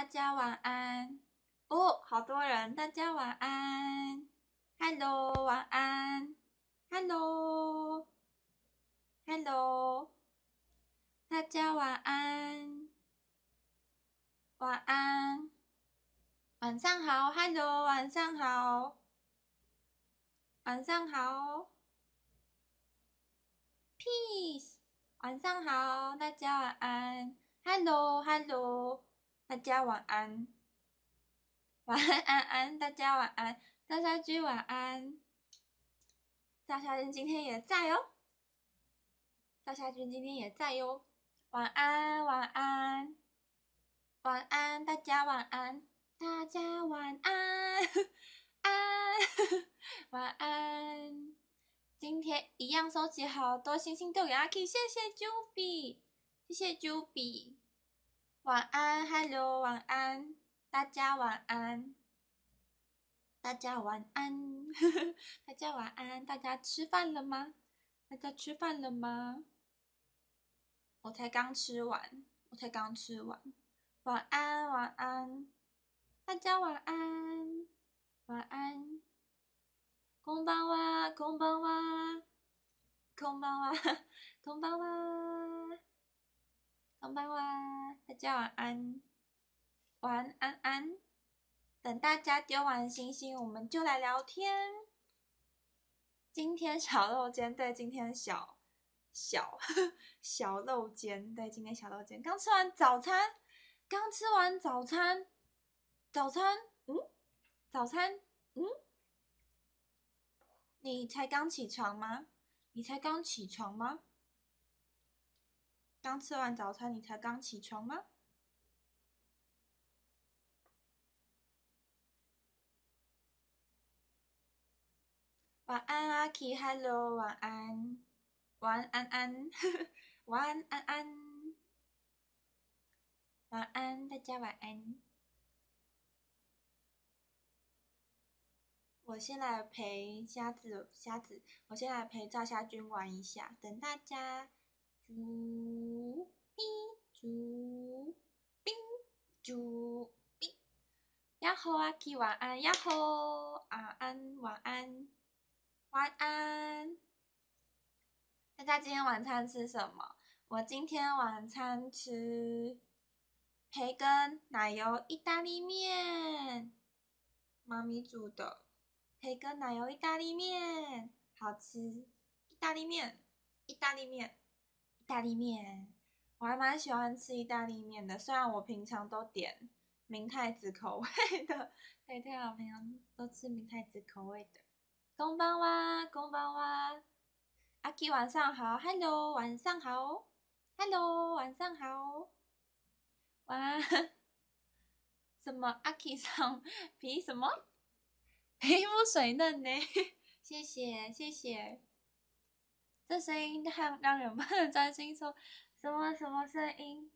大家晚安哦！好多人，大家晚安。Hello，晚安。Hello，Hello，大家晚安。晚安，晚上好。Hello，晚上好。晚上好。Peace，晚上好。大家晚安。Hello，Hello。大家晚安，晚安安，大家晚安，大家君晚安，大家君今天也在哦，大家君今天也在哟，晚安，晚安，晚安，大家晚安，大家晚安，安，晚安，今天一样收集好多星星豆给阿 K，谢谢 Juby，谢谢 Juby。晚安，Hello，晚安，大家晚安，大家晚安，大家晚安，大家吃饭了吗？大家吃饭了吗？我才刚吃完，我才刚吃完。晚安，晚安，大家晚安，晚安，空棒蛙，空棒蛙，空棒蛙，空棒蛙。上班啦，大家晚安，晚安安。等大家丢完星星，我们就来聊天。今天小露肩，对，今天小小 小露肩，对，今天小露肩。刚吃完早餐，刚吃完早餐，早餐，嗯，早餐，嗯，你才刚起床吗？你才刚起床吗？刚吃完早餐，你才刚起床吗？晚安，阿 k h e l l o 晚安，晚安安，晚安安，晚安，大家晚安。我先来陪虾子，虾子，我先来陪赵虾君玩一下，等大家。猪咪猪咪猪咪呀！吼啊，基，晚安呀，吼晚安，晚安，晚安！大家今天晚餐吃什么？我今天晚餐吃培根奶油意大利面，妈咪煮的培根奶油意大利面，好吃！意大利面，意大利面。意大利面，我还蛮喜欢吃意大利面的。虽然我平常都点明太子口味的，对对，我平常都吃明太子口味的。公包哇，公包哇，阿 k 晚上好，hello 晚上好，hello 晚上好，晚安。什么阿 k i 上皮什么？皮肤水嫩呢？谢谢，谢谢。这声音让让人能 专心说什么什么声音？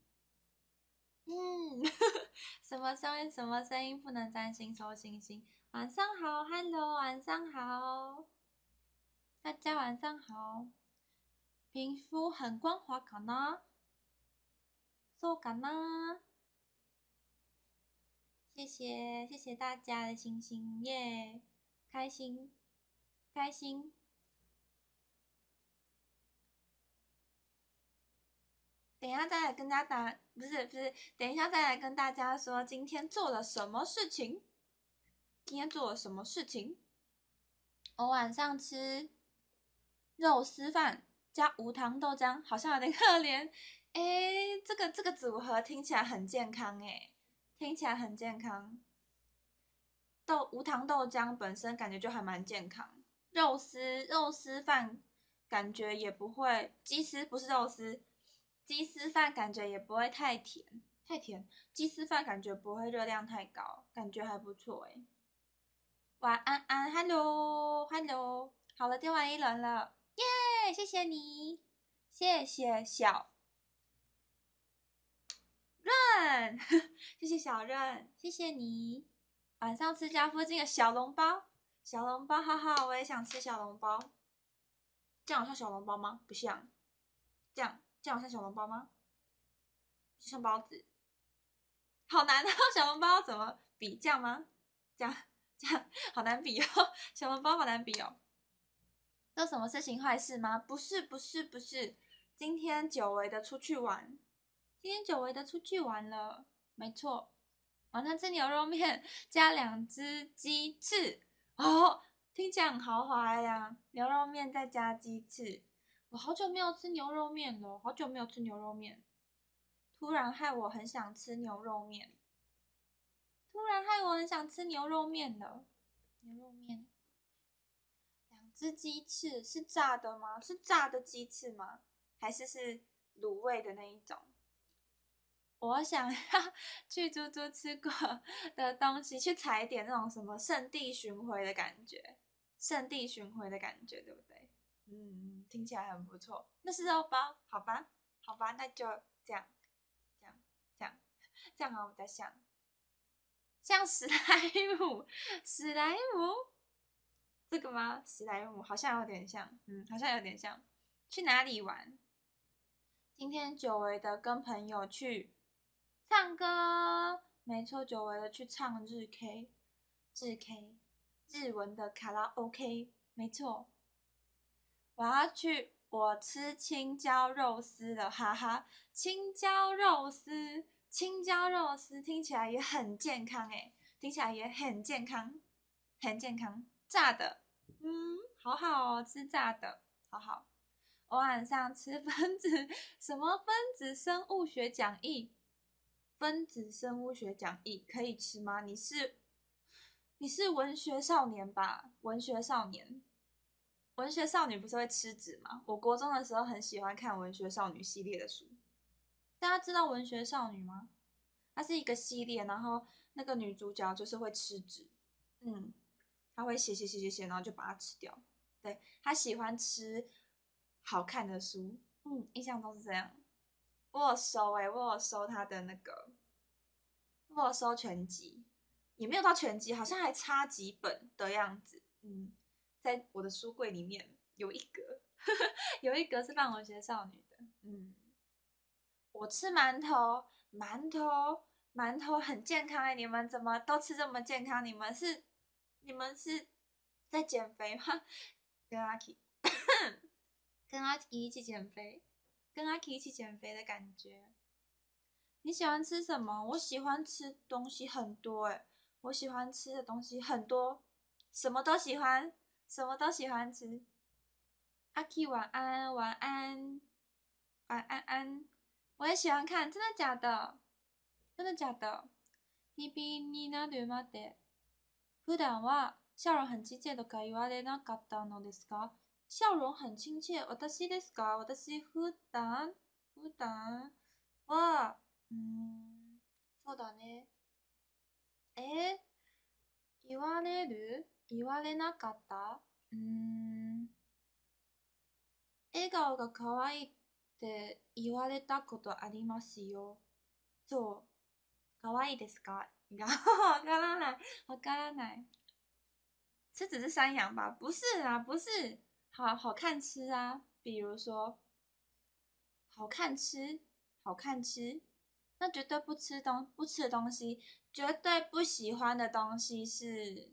嗯，什么声音？什么声音不能专心收星星？晚上好，Hello，晚上好，大家晚上好。皮肤很光滑，卡呢，手感呢？谢谢谢谢大家的星星耶，开心，开心。等一下再来跟大家打，不是不是，等一下再来跟大家说今天做了什么事情。今天做了什么事情？我晚上吃肉丝饭加无糖豆浆，好像有点可怜。哎，这个这个组合听起来很健康哎，听起来很健康。豆无糖豆浆本身感觉就还蛮健康，肉丝肉丝饭感觉也不会，鸡丝不是肉丝。鸡丝饭感觉也不会太甜，太甜。鸡丝饭感觉不会热量太高，感觉还不错哎。晚安安，hello hello。好了，丢完一轮了，耶！谢谢你，谢谢小润，谢谢小润，谢谢你。晚上吃家附近的小笼包，小笼包，哈哈，我也想吃小笼包。样像小笼包吗？不像，样。这样像小笼包吗？像包子，好难哦！小笼包怎么比这样吗？这样这样好难比哦，小笼包好难比哦。做什么事情坏事吗？不是不是不是，今天久违的出去玩，今天久违的出去玩了，没错。晚上吃牛肉面加两只鸡翅哦，听起来很豪华呀！牛肉面再加鸡翅。我好久没有吃牛肉面了，好久没有吃牛肉面，突然害我很想吃牛肉面，突然害我很想吃牛肉面了。牛肉面，两只鸡翅是炸的吗？是炸的鸡翅吗？还是是卤味的那一种？我想要 去猪猪吃过的东西，去踩点那种什么圣地巡回的感觉，圣地巡回的感觉，对不对？嗯，听起来很不错。那是肉包，好吧，好吧，那就这样，这样，这样，这样啊，我在想，像史莱姆，史莱姆，这个吗？史莱姆好像有点像，嗯，好像有点像。去哪里玩？今天久违的跟朋友去唱歌，没错，久违的去唱日 K，日 K，日文的卡拉 OK，没错。我要去，我吃青椒肉丝了，哈哈！青椒肉丝，青椒肉丝听起来也很健康哎，听起来也很健康，很健康，炸的，嗯，好好哦，吃炸的，好好。我晚上吃分子 什么分子生物学讲义，分子生物学讲义可以吃吗？你是你是文学少年吧，文学少年。文学少女不是会吃纸吗？我国中的时候很喜欢看文学少女系列的书。大家知道文学少女吗？它是一个系列，然后那个女主角就是会吃纸，嗯，她会写写写写写，然后就把它吃掉。对她喜欢吃好看的书，嗯，印象中是这样。我有收哎，我有收她的那个，我有收全集，也没有到全集，好像还差几本的样子，嗯。在我的书柜里面有一格，有一格是《放学少女》的。嗯，我吃馒头，馒头，馒头很健康哎！你们怎么都吃这么健康？你们是你们是在减肥吗？跟阿 k 跟阿 k 一起减肥，跟阿 k 一起减肥的感觉。你喜欢吃什么？我喜欢吃东西很多哎，我喜欢吃的东西很多，什么都喜欢。什么都喜欢吃。阿 K 晚安，晚安，晚安安。我也喜欢看，真的假的？真的假的？TV になるまで。普段は笑容很亲切とか言われなかったのですか笑容很亲切。私ですか私、普段、普段は、うん、そうだね。え言われる言われなかった。うーん。笑顔が可愛いって言われたことありますよ。そう。可愛いですかわからない。わからない。这只是山羊吧？不是啊，不是。好好看吃啊，比如说，好看吃，好看吃。那绝对不吃东不吃的东西，绝对不喜欢的东西是。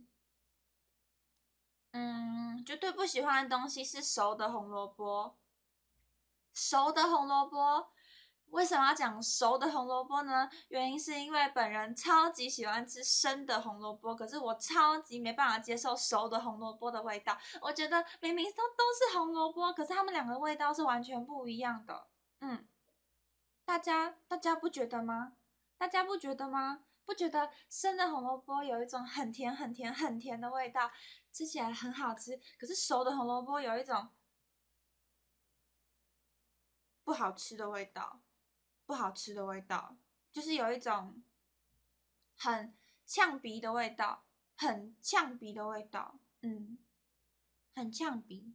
嗯，绝对不喜欢的东西是熟的红萝卜。熟的红萝卜，为什么要讲熟的红萝卜呢？原因是因为本人超级喜欢吃生的红萝卜，可是我超级没办法接受熟的红萝卜的味道。我觉得明明都都是红萝卜，可是它们两个味道是完全不一样的。嗯，大家大家不觉得吗？大家不觉得吗？不觉得生的红萝卜有一种很甜很甜很甜的味道？吃起来很好吃，可是熟的红萝卜有一种不好吃的味道，不好吃的味道，就是有一种很呛鼻的味道，很呛鼻的味道，嗯，很呛鼻。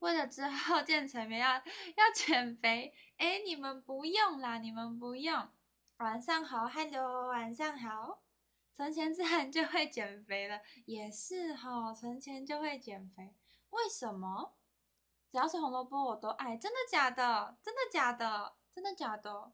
为了之后 建成员要要减肥，哎，你们不用啦，你们不用。晚上好，汉 o 晚上好。存钱自然就会减肥了，也是哈，存钱就会减肥。为什么？只要是红萝卜我都爱，真的假的？真的假的？真的假的？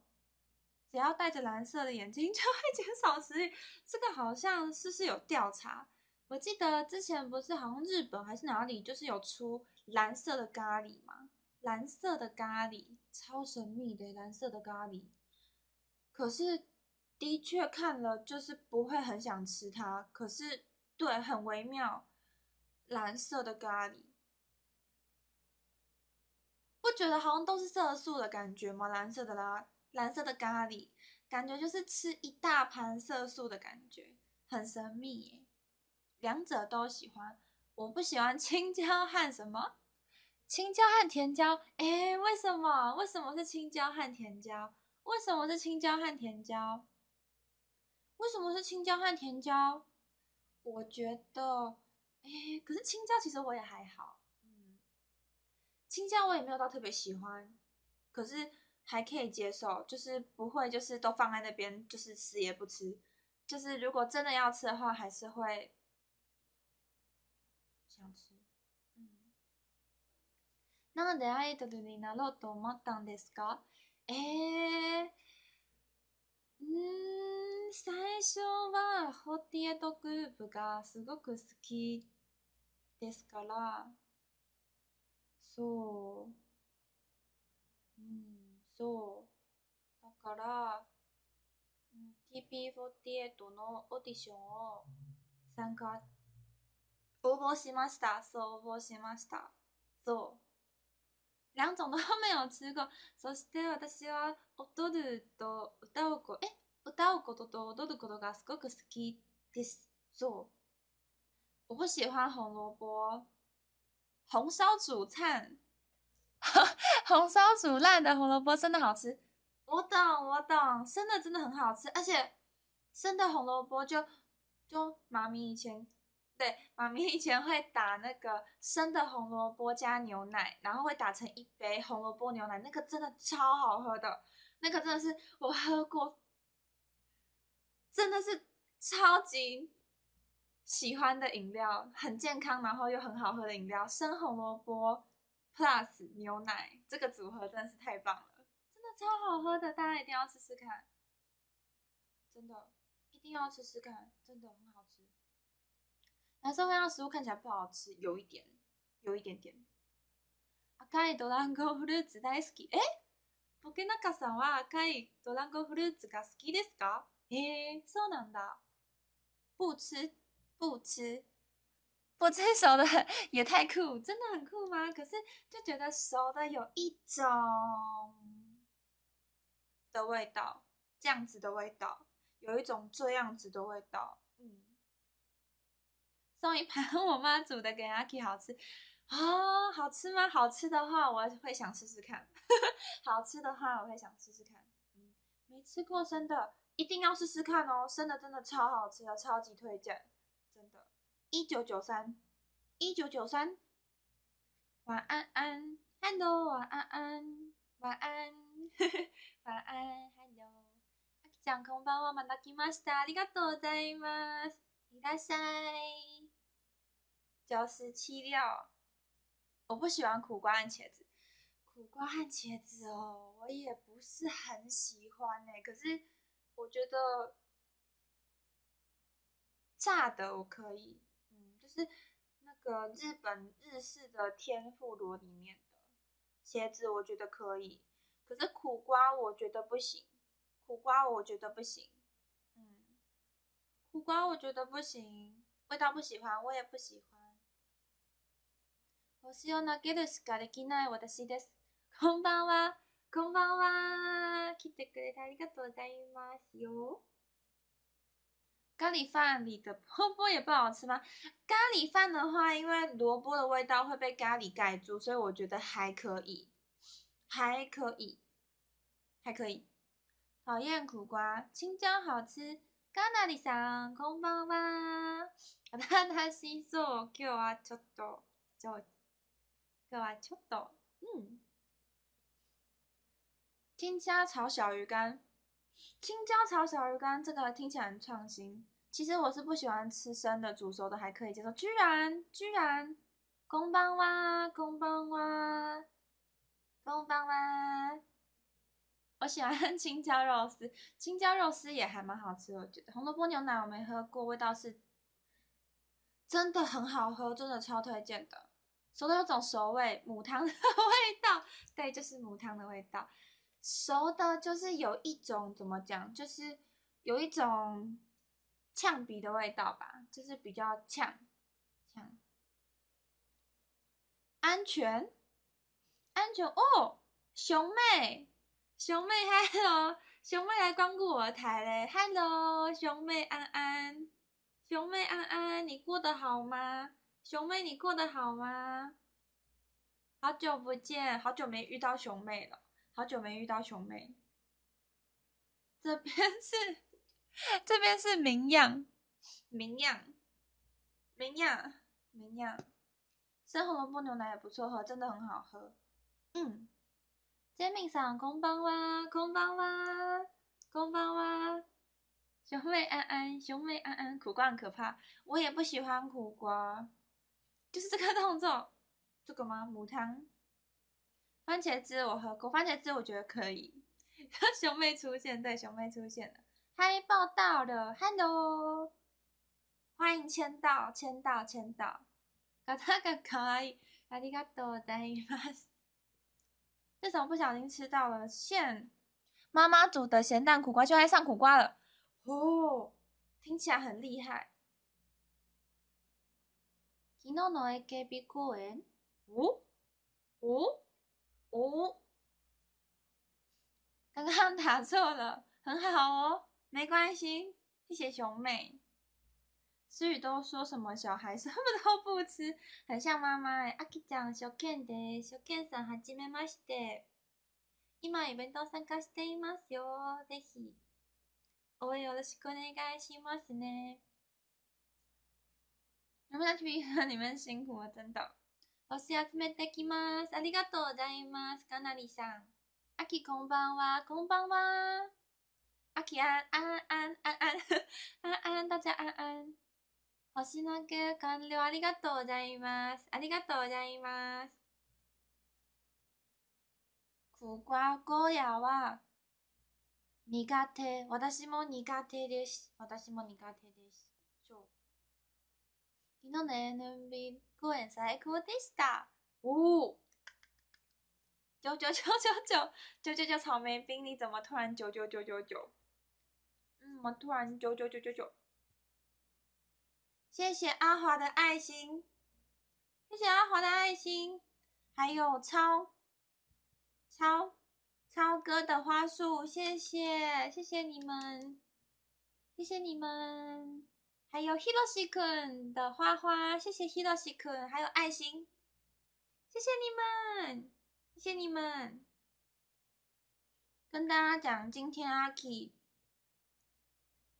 只要戴着蓝色的眼睛 就会减少食欲，这个好像是不是有调查？我记得之前不是好像日本还是哪里就是有出蓝色的咖喱吗？蓝色的咖喱超神秘的蓝色的咖喱，可是。的确看了，就是不会很想吃它。可是，对，很微妙，蓝色的咖喱，不觉得好像都是色素的感觉吗？蓝色的啦，蓝色的咖喱，感觉就是吃一大盘色素的感觉，很神秘。两者都喜欢，我不喜欢 青椒和什么？青椒和甜椒？哎，为什么？为什么是青椒和甜椒？为什么是青椒和甜椒？为什么是青椒和甜椒？我觉得，哎，可是青椒其实我也还好，嗯，青椒我也没有到特别喜欢，可是还可以接受，就是不会就是都放在那边就是死也不吃，就是如果真的要吃的话还是会想吃，嗯。うと思ったんですか？え、ん。最初は48グループがすごく好きですから、そう、うん、そう。だから、TP48 のオーディションを参加、応募しました。そう、応募しました。そう。两种のラーメを通過。そして私は踊ると歌う子、え不道过多多，多多过多个是各个是几几做？我不喜欢红萝卜，红烧煮菜。红烧煮烂的红萝卜真的好吃。我懂，我懂，生的真的很好吃，而且生的红萝卜就就妈咪以前对妈咪以前会打那个生的红萝卜加牛奶，然后会打成一杯红萝卜牛奶，那个真的超好喝的，那个真的是我喝过。真的是超级喜欢的饮料，很健康，然后又很好喝的饮料。生红萝卜 plus 牛奶这个组合真的是太棒了，真的超好喝的，大家一定要试试看！真的一定要试试看，真的很好吃。有时候会让食物看起来不好吃，有一点，有一点点。赤いドラゴフルーツ大好き。え、ポケナカさんは赤いドラゴフルーツが好きですか？咦，说难だ。不吃，不吃，不吃熟的也太酷，真的很酷吗？可是就觉得熟的有一种的味道，这样子的味道，有一种这样子的味道。嗯，送一盘 我妈煮的给阿 K，好吃啊？好吃吗？好吃的话，我会想试试看。好吃的话，我会想试试看。嗯，没吃过生的。一定要试试看哦！生的真的超好吃的，超级推荐！真的。一九九三，一九九三。晚安安，hello，晚安安，晚安，晚安，hello。酱，空包我嘛拉起 mas 达，你个多在 m a 你大声。九十七掉，我不喜欢苦瓜和茄子。苦瓜和茄子哦，我也不是很喜欢哎，可是。我觉得炸的我可以，嗯，就是那个日本日式的天妇罗里面的茄子，我觉得可以。可是苦瓜我觉得不行，苦瓜我觉得不行，嗯，苦瓜我觉得不行，味道不喜欢，我也不喜欢。我はナゲット好きなの私です。こんばんは、こんばんは。咖喱咖喱它一个多加一码油，咖喱饭里的萝卜也不好吃吗？咖喱饭的话，因为萝卜的味道会被咖喱盖住，所以我觉得还可以，还可以，还可以。讨厌苦瓜，青椒好吃。咖喱上空包吧，他他达西索，Q 阿托多，Q 阿托多，嗯。青椒炒小鱼干，青椒炒小鱼干，这个听起来很创新。其实我是不喜欢吃生的，煮熟的还可以接受。居然居然，公棒哇公棒哇公棒哇！我喜欢 青椒肉丝，青椒肉丝也还蛮好吃，我觉得。红萝卜牛奶我没喝过，味道是真的很好喝，真的超推荐的。熟的有种熟味，母汤的 味道，对，就是母汤的味道。熟的就是有一种怎么讲，就是有一种呛鼻的味道吧，就是比较呛。呛。安全，安全哦，熊妹，熊妹，hello，熊妹来光顾我台嘞，hello，熊妹安安，熊妹安安，你过得好吗？熊妹你过得好吗？好久不见，好久没遇到熊妹了。好久没遇到熊妹，这边是，这边是明样，明样，明样，明样。生胡萝卜牛奶也不错喝，真的很好喝。嗯，煎饼上空包啊。空包啊。空包啊。熊妹安安，熊妹安安，苦瓜很可怕，我也不喜欢苦瓜。就是这个动作，这个吗？母汤。番茄汁我喝过，番茄汁我觉得可以。熊妹出现，对，熊妹出现了。嗨，报道了，Hello，欢迎签到，签到，签到。咖他个可以，阿弟卡多等一下。为什么不小心吃到了？馅？妈妈煮的咸蛋苦瓜，就爱上苦瓜了。哦，听起来很厉害。きののえきび公園。哦，哦。哦，刚刚打错了，很好哦，没关系，谢谢熊妹。思雨都说什么小孩什么都不吃，很像妈妈哎。阿基ちゃん、小県で、小県さんはじめまして。今イベント参加していますよ。ぜひ応援よろしくお願いしますね。你们的 t 你们辛苦了，真的。星集めてきます。ありがとうございます。かなりさん。あきこんばんは。こんばんは。あきあん、あん、あん、あん、あん、あん、だじゃあん、あん。星の句完了。ありがとうございます。ありがとうございます。苦瓜ゴーヤは苦手。私も苦手です。私も苦手です。そう。昨日の NB 酷，很酷，酷的死哒！五九九九九九九九九草莓冰，你怎么突然九九九九九？嗯，怎么突然九九九九九？谢谢阿华的爱心，谢谢阿华的爱心，还有超超超哥的花束，谢谢，谢谢你们，谢谢你们。还有 Hero Skin 的花花，谢谢 Hero Skin，还有爱心，谢谢你们，谢谢你们。跟大家讲，今天阿 K，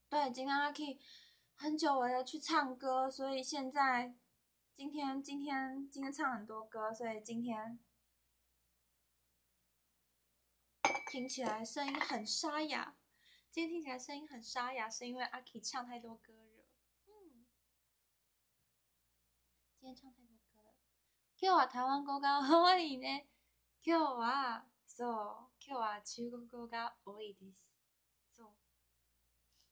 对，今天阿 K 很久没有去唱歌，所以现在今天今天今天唱很多歌，所以今天听起来声音很沙哑。今天听起来声音很沙哑，是因为阿 K 唱太多歌。今天唱太多歌了。今日は台湾語が 多いね。今日は、そう、今日は中国語が多いです。そう。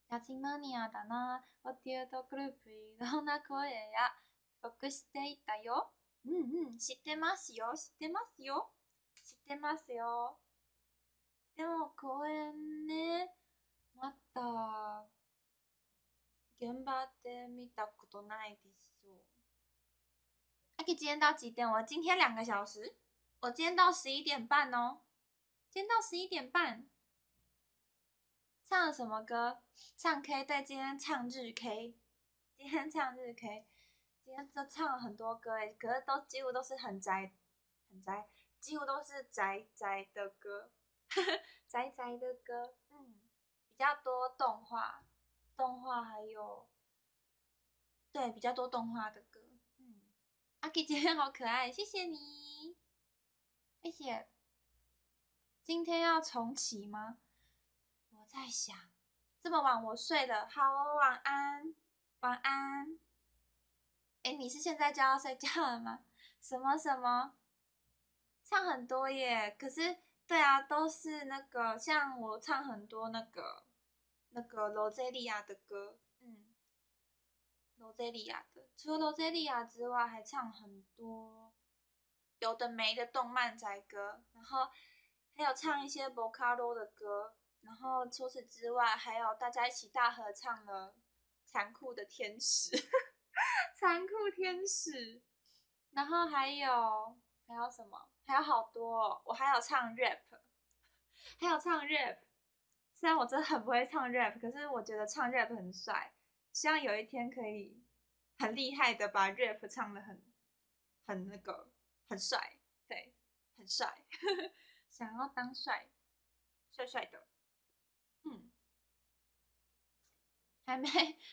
家チマニアだな。ホティトグループいろんな声や、僕していたよ。うんうん、知ってますよ、知ってますよ。知ってますよ。でも公園ね、また、現場で見たことないでしょう。今天到几点？我今天两个小时，我今天到十一点半哦。今天到十一点半，唱了什么歌？唱 K 对，今天唱日 K，今天唱日 K，今天都唱了很多歌哎，可是都几乎都是很宅，很宅，几乎都是宅宅的歌，宅宅的歌，嗯，比较多动画，动画还有，对，比较多动画的。阿 k 姐今天好可爱，谢谢你。谢谢。今天要重启吗？我在想，这么晚我睡了，好，晚安，晚安。哎，你是现在就要睡觉了吗？什么什么？唱很多耶，可是对啊，都是那个，像我唱很多那个那个罗杰利亚的歌。罗杰利亚的，除了罗杰利亚之外，还唱很多有的没的动漫宅歌，然后还有唱一些博卡 c 的歌，然后除此之外，还有大家一起大合唱的《残酷的天使》，残酷天使，然后还有还有什么？还有好多，哦，我还有唱 rap，还有唱 rap，虽然我真的很不会唱 rap，可是我觉得唱 rap 很帅。希望有一天可以很厉害的把 rap 唱的很很那个很帅，对，很帅，想要当帅帅帅的。嗯，还没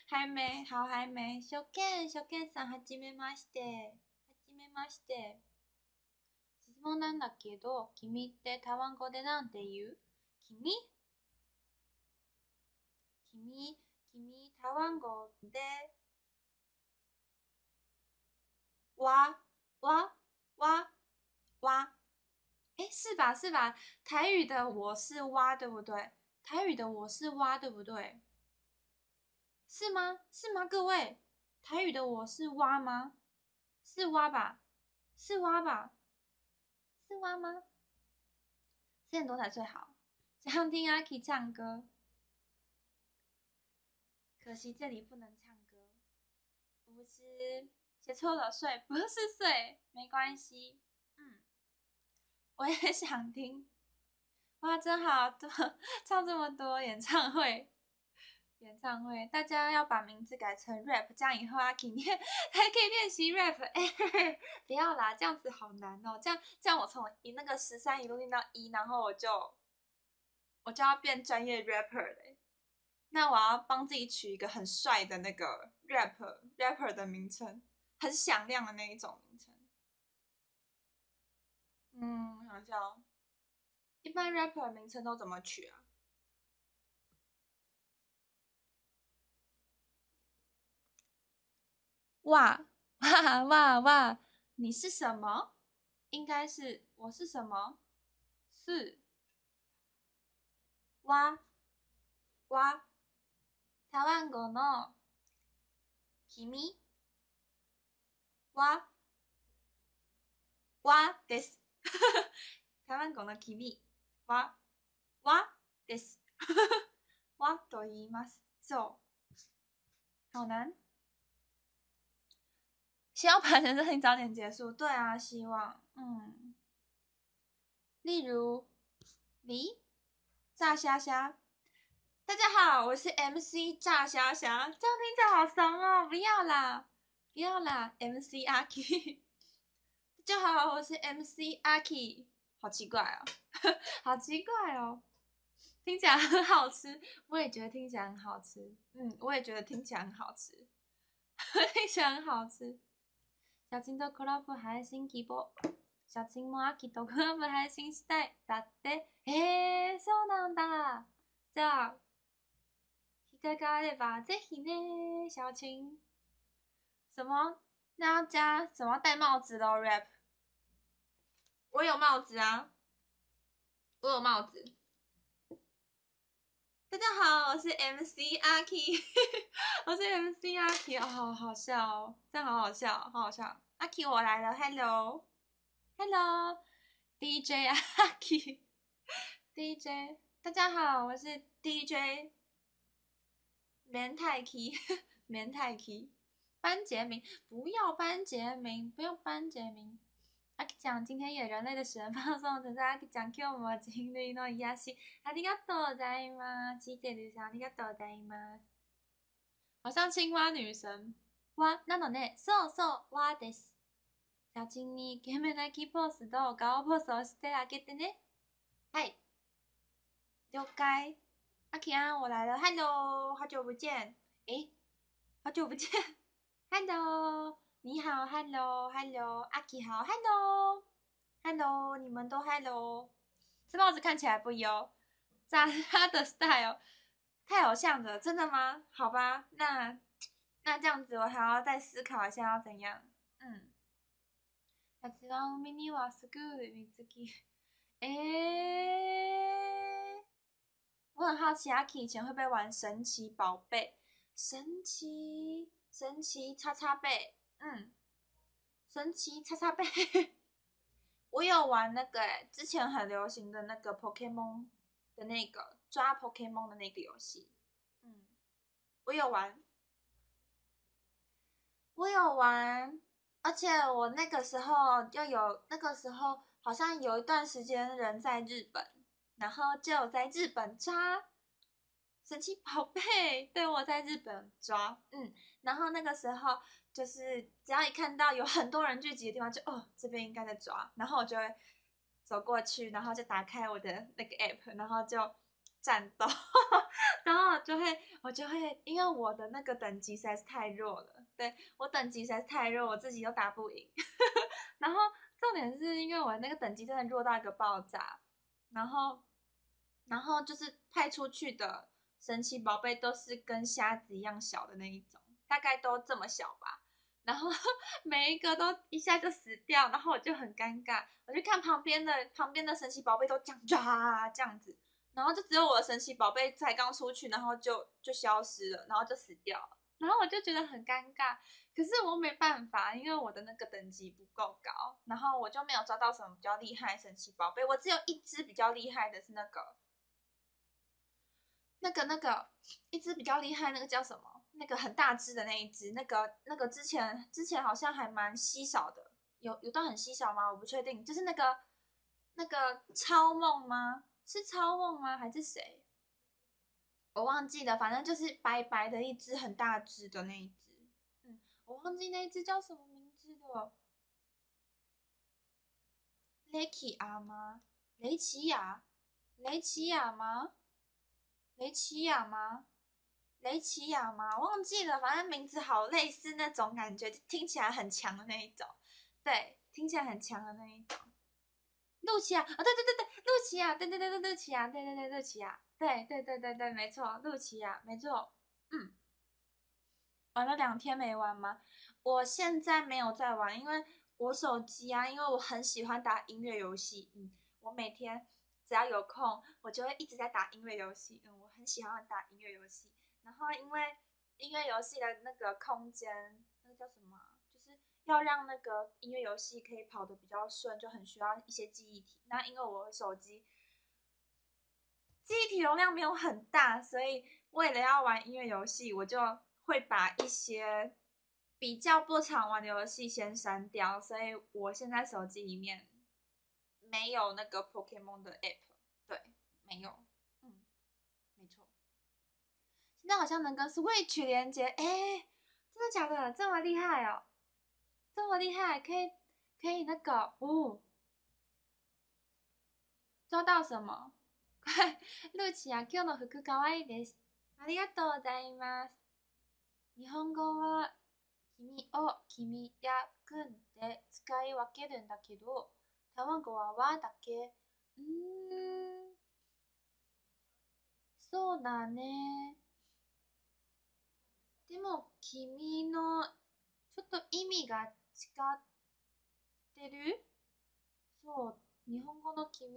还没好还没。初見初見さんはじめまして、はじめまして。質問なんだけど、君って台湾語でなんて言う？君？君？君台湾語的哇哇哇哇，哎，是吧是吧？台语的我是哇，对不对？台语的我是哇，对不对？是吗？是吗？各位，台语的我是哇吗？是哇吧？是哇吧？是哇吗？现在多才最好，想听阿 K 唱歌。可惜这里不能唱歌。无知写错了，睡不是睡，没关系。嗯，我也想听。哇，真好多，唱这么多演唱会，演唱会，大家要把名字改成 rap，这样以后阿 K 念还可以练习 rap。哎，不要啦，这样子好难哦。这样这样，我从那个十三一路练到一，然后我就我就要变专业 rapper 嘞。那我要帮自己取一个很帅的那个 rap p e rapper r 的名称，很响亮的那一种名称。嗯，想一下哦，一般 rapper 名称都怎么取啊？哇哇哇哇！你是什么？应该是我是什么？是。哇哇！台湾語の君は、はです。台湾語の君は、はです。は と言います。そう。好う希望把这事早点结束。对啊，希望。嗯。例如，你炸虾虾大家好，我是 MC 炸虾侠，这样听着好怂哦，不要啦，不要啦，MC 阿 k 大家好，我是 MC 阿 k 好奇怪哦，好奇怪哦，听起来很好吃，我也觉得听起来很好吃，嗯，我也觉得听起来很好吃，听起来很好吃，小青豆 Club 还新开播，小青毛阿 Key 到 Club 还新时代，答对，诶，そうなんだ、じゃ。加加的吧，这是呢，小晴。什么？那要加什么？戴帽子的 rap？我有帽子啊，我有帽子。大家好，我是 MC 阿 k 我是 MC 阿 k 哦，好好笑，这样好好笑，好好笑。阿 k 我来了，Hello，Hello，DJ 阿 k d j 大家好，我是 DJ。明太基，明太基，班杰明，不要班杰明，不要班杰明。あきちゃん、今天也人类的学放送的あきちゃん、今日も人類の癒し、ありがとうございます。聞いてるさん、ありがとうございます。好像青蛙女神。わ、なのね。そうそう、わです。写真にゲーメンキーポーズと顔ポーズをしてあげてね。はい。了解。阿奇安，我来了，Hello，好久不见，诶，好久不见，Hello，你好，Hello，Hello，阿奇好，Hello，Hello，你们都 Hello，这帽子看起来不忧，这他的 style，太有像了，真的吗？好吧，那那这样子，我还要再思考一下要怎样，嗯，私は今夜すぐ見つけ、诶。我很好奇阿 K 以前会不会玩神奇宝贝，神奇神奇叉叉背，嗯，神奇叉叉背，我有玩那个，哎，之前很流行的那个 p o k e m o n 的那个抓 p o k e m o n 的那个游戏，嗯，我有玩，我有玩，而且我那个时候又有，那个时候好像有一段时间人在日本。然后就在日本抓神奇宝贝，对，我在日本抓，嗯，然后那个时候就是只要一看到有很多人聚集的地方，就哦这边应该在抓，然后我就会走过去，然后就打开我的那个 app，然后就战斗，然后就会我就会因为我的那个等级实在是太弱了，对我等级实在是太弱，我自己都打不赢，然后重点是因为我那个等级真的弱到一个爆炸，然后。然后就是派出去的神奇宝贝都是跟瞎子一样小的那一种，大概都这么小吧。然后 每一个都一下就死掉，然后我就很尴尬。我就看旁边的，旁边的神奇宝贝都这样抓，这样子，然后就只有我的神奇宝贝才刚出去，然后就就消失了，然后就死掉了。然后我就觉得很尴尬，可是我没办法，因为我的那个等级不够高，然后我就没有抓到什么比较厉害神奇宝贝。我只有一只比较厉害的是那个。那个、那个，一只比较厉害，那个叫什么？那个很大只的那一只，那个、那个之前之前好像还蛮稀少的，有有段很稀少吗？我不确定，就是那个那个超梦吗？是超梦吗？还是谁？我忘记了，反正就是白白的一只很大只的那一只，嗯，我忘记那一只叫什么名字了。雷奇阿吗？雷奇亚？雷奇亚吗？雷奇亚吗？雷奇亚吗？忘记了，反正名字好类似那种感觉，听起来很强的那一种。对，听起来很强的那一种。露琪亚啊，对对对对，露奇亚，对对对对露琪亚，对对对露琪亚对对对露琪亚对对对对对，没错，露琪亚没错。嗯，玩了两天没玩吗？我现在没有在玩，因为我手机啊，因为我很喜欢打音乐游戏，嗯，我每天只要有空，我就会一直在打音乐游戏，嗯我。很喜欢打音乐游戏，然后因为音乐游戏的那个空间，那个叫什么，就是要让那个音乐游戏可以跑得比较顺，就很需要一些记忆体。那因为我的手机记忆体容量没有很大，所以为了要玩音乐游戏，我就会把一些比较不常玩的游戏先删掉。所以我现在手机里面没有那个 p o k e m o n 的 App，对，没有。那好像能跟 Switch 连接，哎，真的假的？这么厉害哦，这么厉害，可以可以那个，哦，抓到什么？快，露琪啊の服可愛いです。ありがとうございます。日本語は君を君や君で使い分けるんだけど、卵は和だけ。うーん。そうだね。でも君のちょっと意味が違ってるそう日本語の君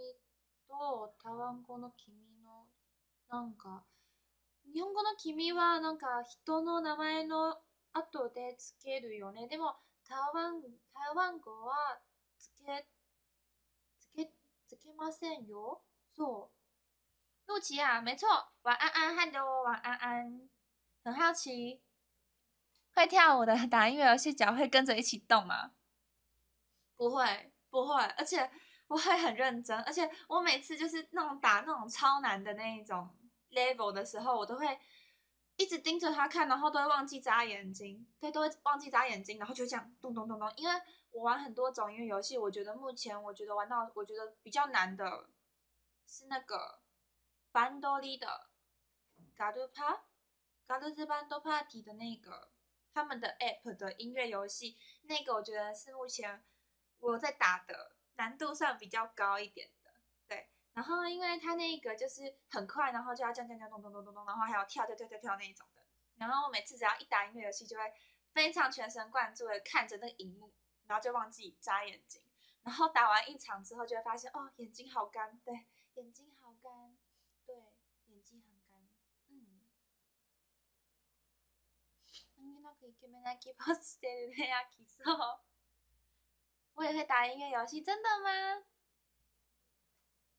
と台湾語の君のなんか日本語の君はなんか人の名前の後でつけるよねでも台湾台湾語はつけつけつけませんよそう露琪啊没错晚安安 hello 晚安安很好奇，会跳舞的打音乐游戏，脚会跟着一起动吗？不会，不会。而且我会很认真，而且我每次就是那种打那种超难的那一种 level 的时候，我都会一直盯着他看，然后都会忘记眨眼睛，对，都会忘记眨眼睛，然后就这样咚咚咚咚。因为我玩很多种音乐游戏，我觉得目前我觉得玩到我觉得比较难的是那个班多利的 Garupa。高德这班多帕提的那个，他们的 App 的音乐游戏，那个我觉得是目前我在打的难度上比较高一点的。对，然后因为它那个就是很快，然后就要降降降咚咚咚咚咚，然后还有跳跳跳跳跳那一种的。然后我每次只要一打音乐游戏，就会非常全神贯注的看着那个荧幕，然后就忘记眨眼睛。然后打完一场之后，就会发现哦，眼睛好干，对，眼睛好干。イケメンな気持ちしてるね、アキソ。我也会打音乐游戏，真的吗？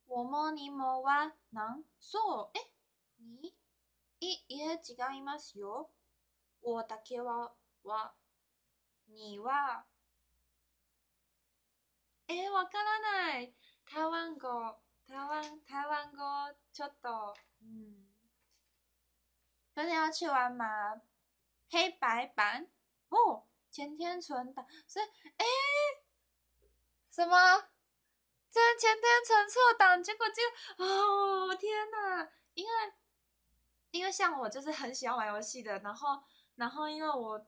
我もにもはなんそう。え、に、い、いえ、違いますよ。我だけは、は、には。え、わからない。台湾語、台湾、台湾語、ちょっと、うん。今天要去玩吗？黑白版哦，前天存档是哎，什么？这前天存错档，结果就哦天哪！因为因为像我就是很喜欢玩游戏的，然后然后因为我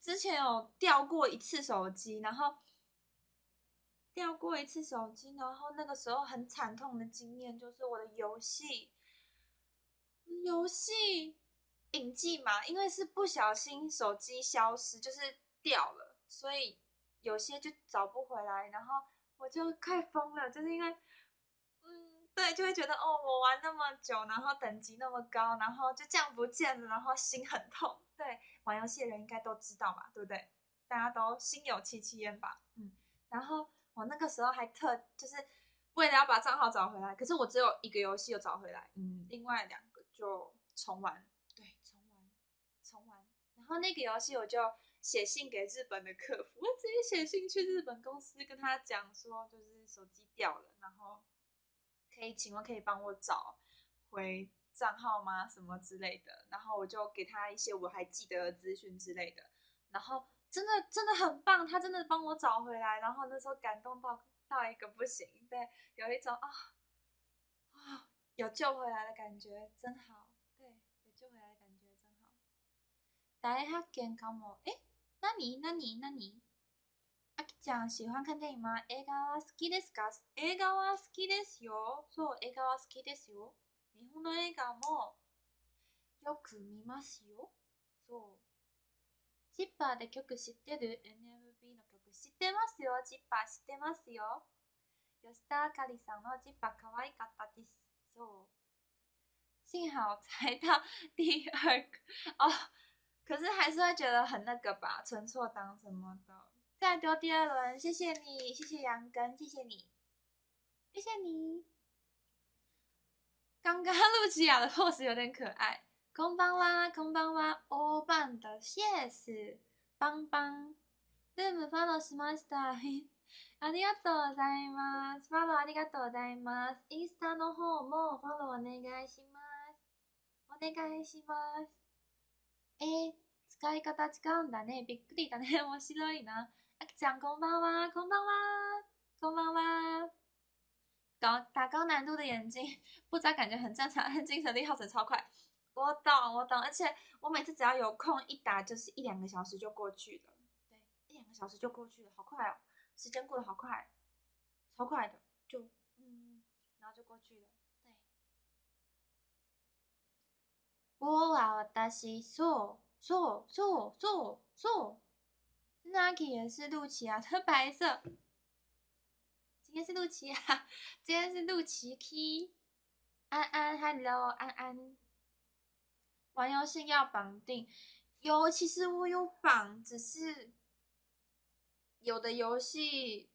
之前有掉过一次手机，然后掉过一次手机，然后那个时候很惨痛的经验就是我的游戏游戏。影记嘛，因为是不小心手机消失，就是掉了，所以有些就找不回来，然后我就快疯了，就是因为，嗯，对，就会觉得哦，我玩那么久，然后等级那么高，然后就这样不见了，然后心很痛。对，玩游戏的人应该都知道吧，对不对？大家都心有戚戚焉吧，嗯。然后我那个时候还特就是为了要把账号找回来，可是我只有一个游戏有找回来，嗯，另外两个就重玩。然后那个游戏，我就写信给日本的客服，我自己写信去日本公司跟他讲说，就是手机掉了，然后可以请问可以帮我找回账号吗？什么之类的。然后我就给他一些我还记得的资讯之类的。然后真的真的很棒，他真的帮我找回来。然后那时候感动到到一个不行，对，有一种啊啊有救回来的感觉，真好。大発見かも。え何何何あきちゃん、喜欢看电影吗映画は好きですか映画は好きですよ。そう、映画は好きですよ。日本の映画もよく見ますよ。そう。ジッパーで曲知ってる ?NMB の曲知ってますよ。ジッパー知ってますよ。吉田あかりさんのジッパー可愛かったです。そう。幸好え到第二个。哦，可是还是会觉得很那个吧，存错档什么的。再丢第二轮，谢谢你，谢谢杨根，谢谢你，谢谢你。刚刚露西亚的 pose 有点可爱，空邦哇，空邦哇，欧棒的谢谢，邦邦。ルームファローしました。ありがとうございます。ファローありがとうございます。インスタの方もファローお願いします。お願いします。诶，使い方違うんだね。びっくりだね。面白いな。あきちゃん、こんばんは。こんばんは。こんばんは。高打高难度的眼睛，不知道感觉很正常，但精神力耗损超快。我懂，我懂。而且我每次只要有空一打，就是一两个小时就过去了。对，一两个小时就过去了，好快哦。时间过得好快，超快的，就嗯，然后就过去了。我啊，我打西，so so so s n k 也是露琪啊，穿白色。今天是露琪啊，今天是露琪 K。安安，hello，安安。玩游戏要绑定，有，其是我有绑，只是有的游戏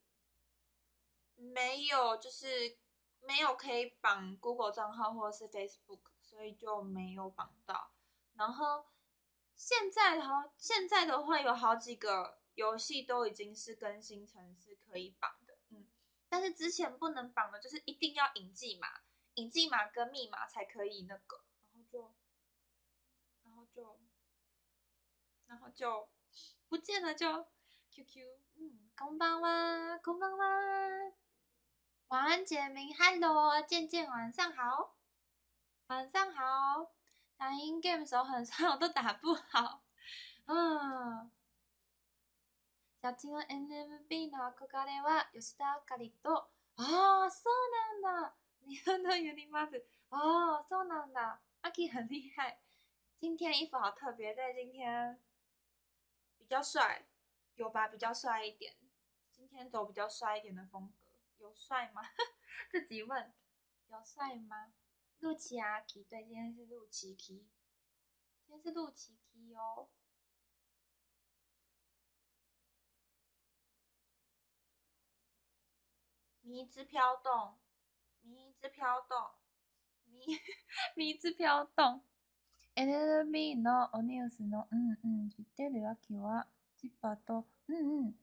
没有，就是没有可以绑 Google 账号或者是 Facebook。所以就没有绑到，然后现在好，现在的话有好几个游戏都已经是更新成是可以绑的，嗯，但是之前不能绑的，就是一定要引记码、引记码跟密码才可以那个，然后就，然后就，然后就不见了，就 QQ，嗯，空棒啦，空棒啦，晚安，杰明，Hello，健健，晚上好。晚上好，打英 game 手很菜，我都打不好。嗯，小金的 NMB 的咖喱哇，有吉田、阿卡利。哦，so なんだ。日本のユニマス。哦，so なんだ。阿 K 很厉害。今天衣服好特别，在今天比较帅，有吧？比较帅一点。今天走比较帅一点的风格，有帅吗？自己问，有帅吗？露琪阿奇，对，今天是露琪琪，今天是露琪琪哦。迷之飘动，迷之飘动，迷迷之飘动。エ l b のオニュスの、うんうん、知ってる阿奇はジッパーと、うんうん。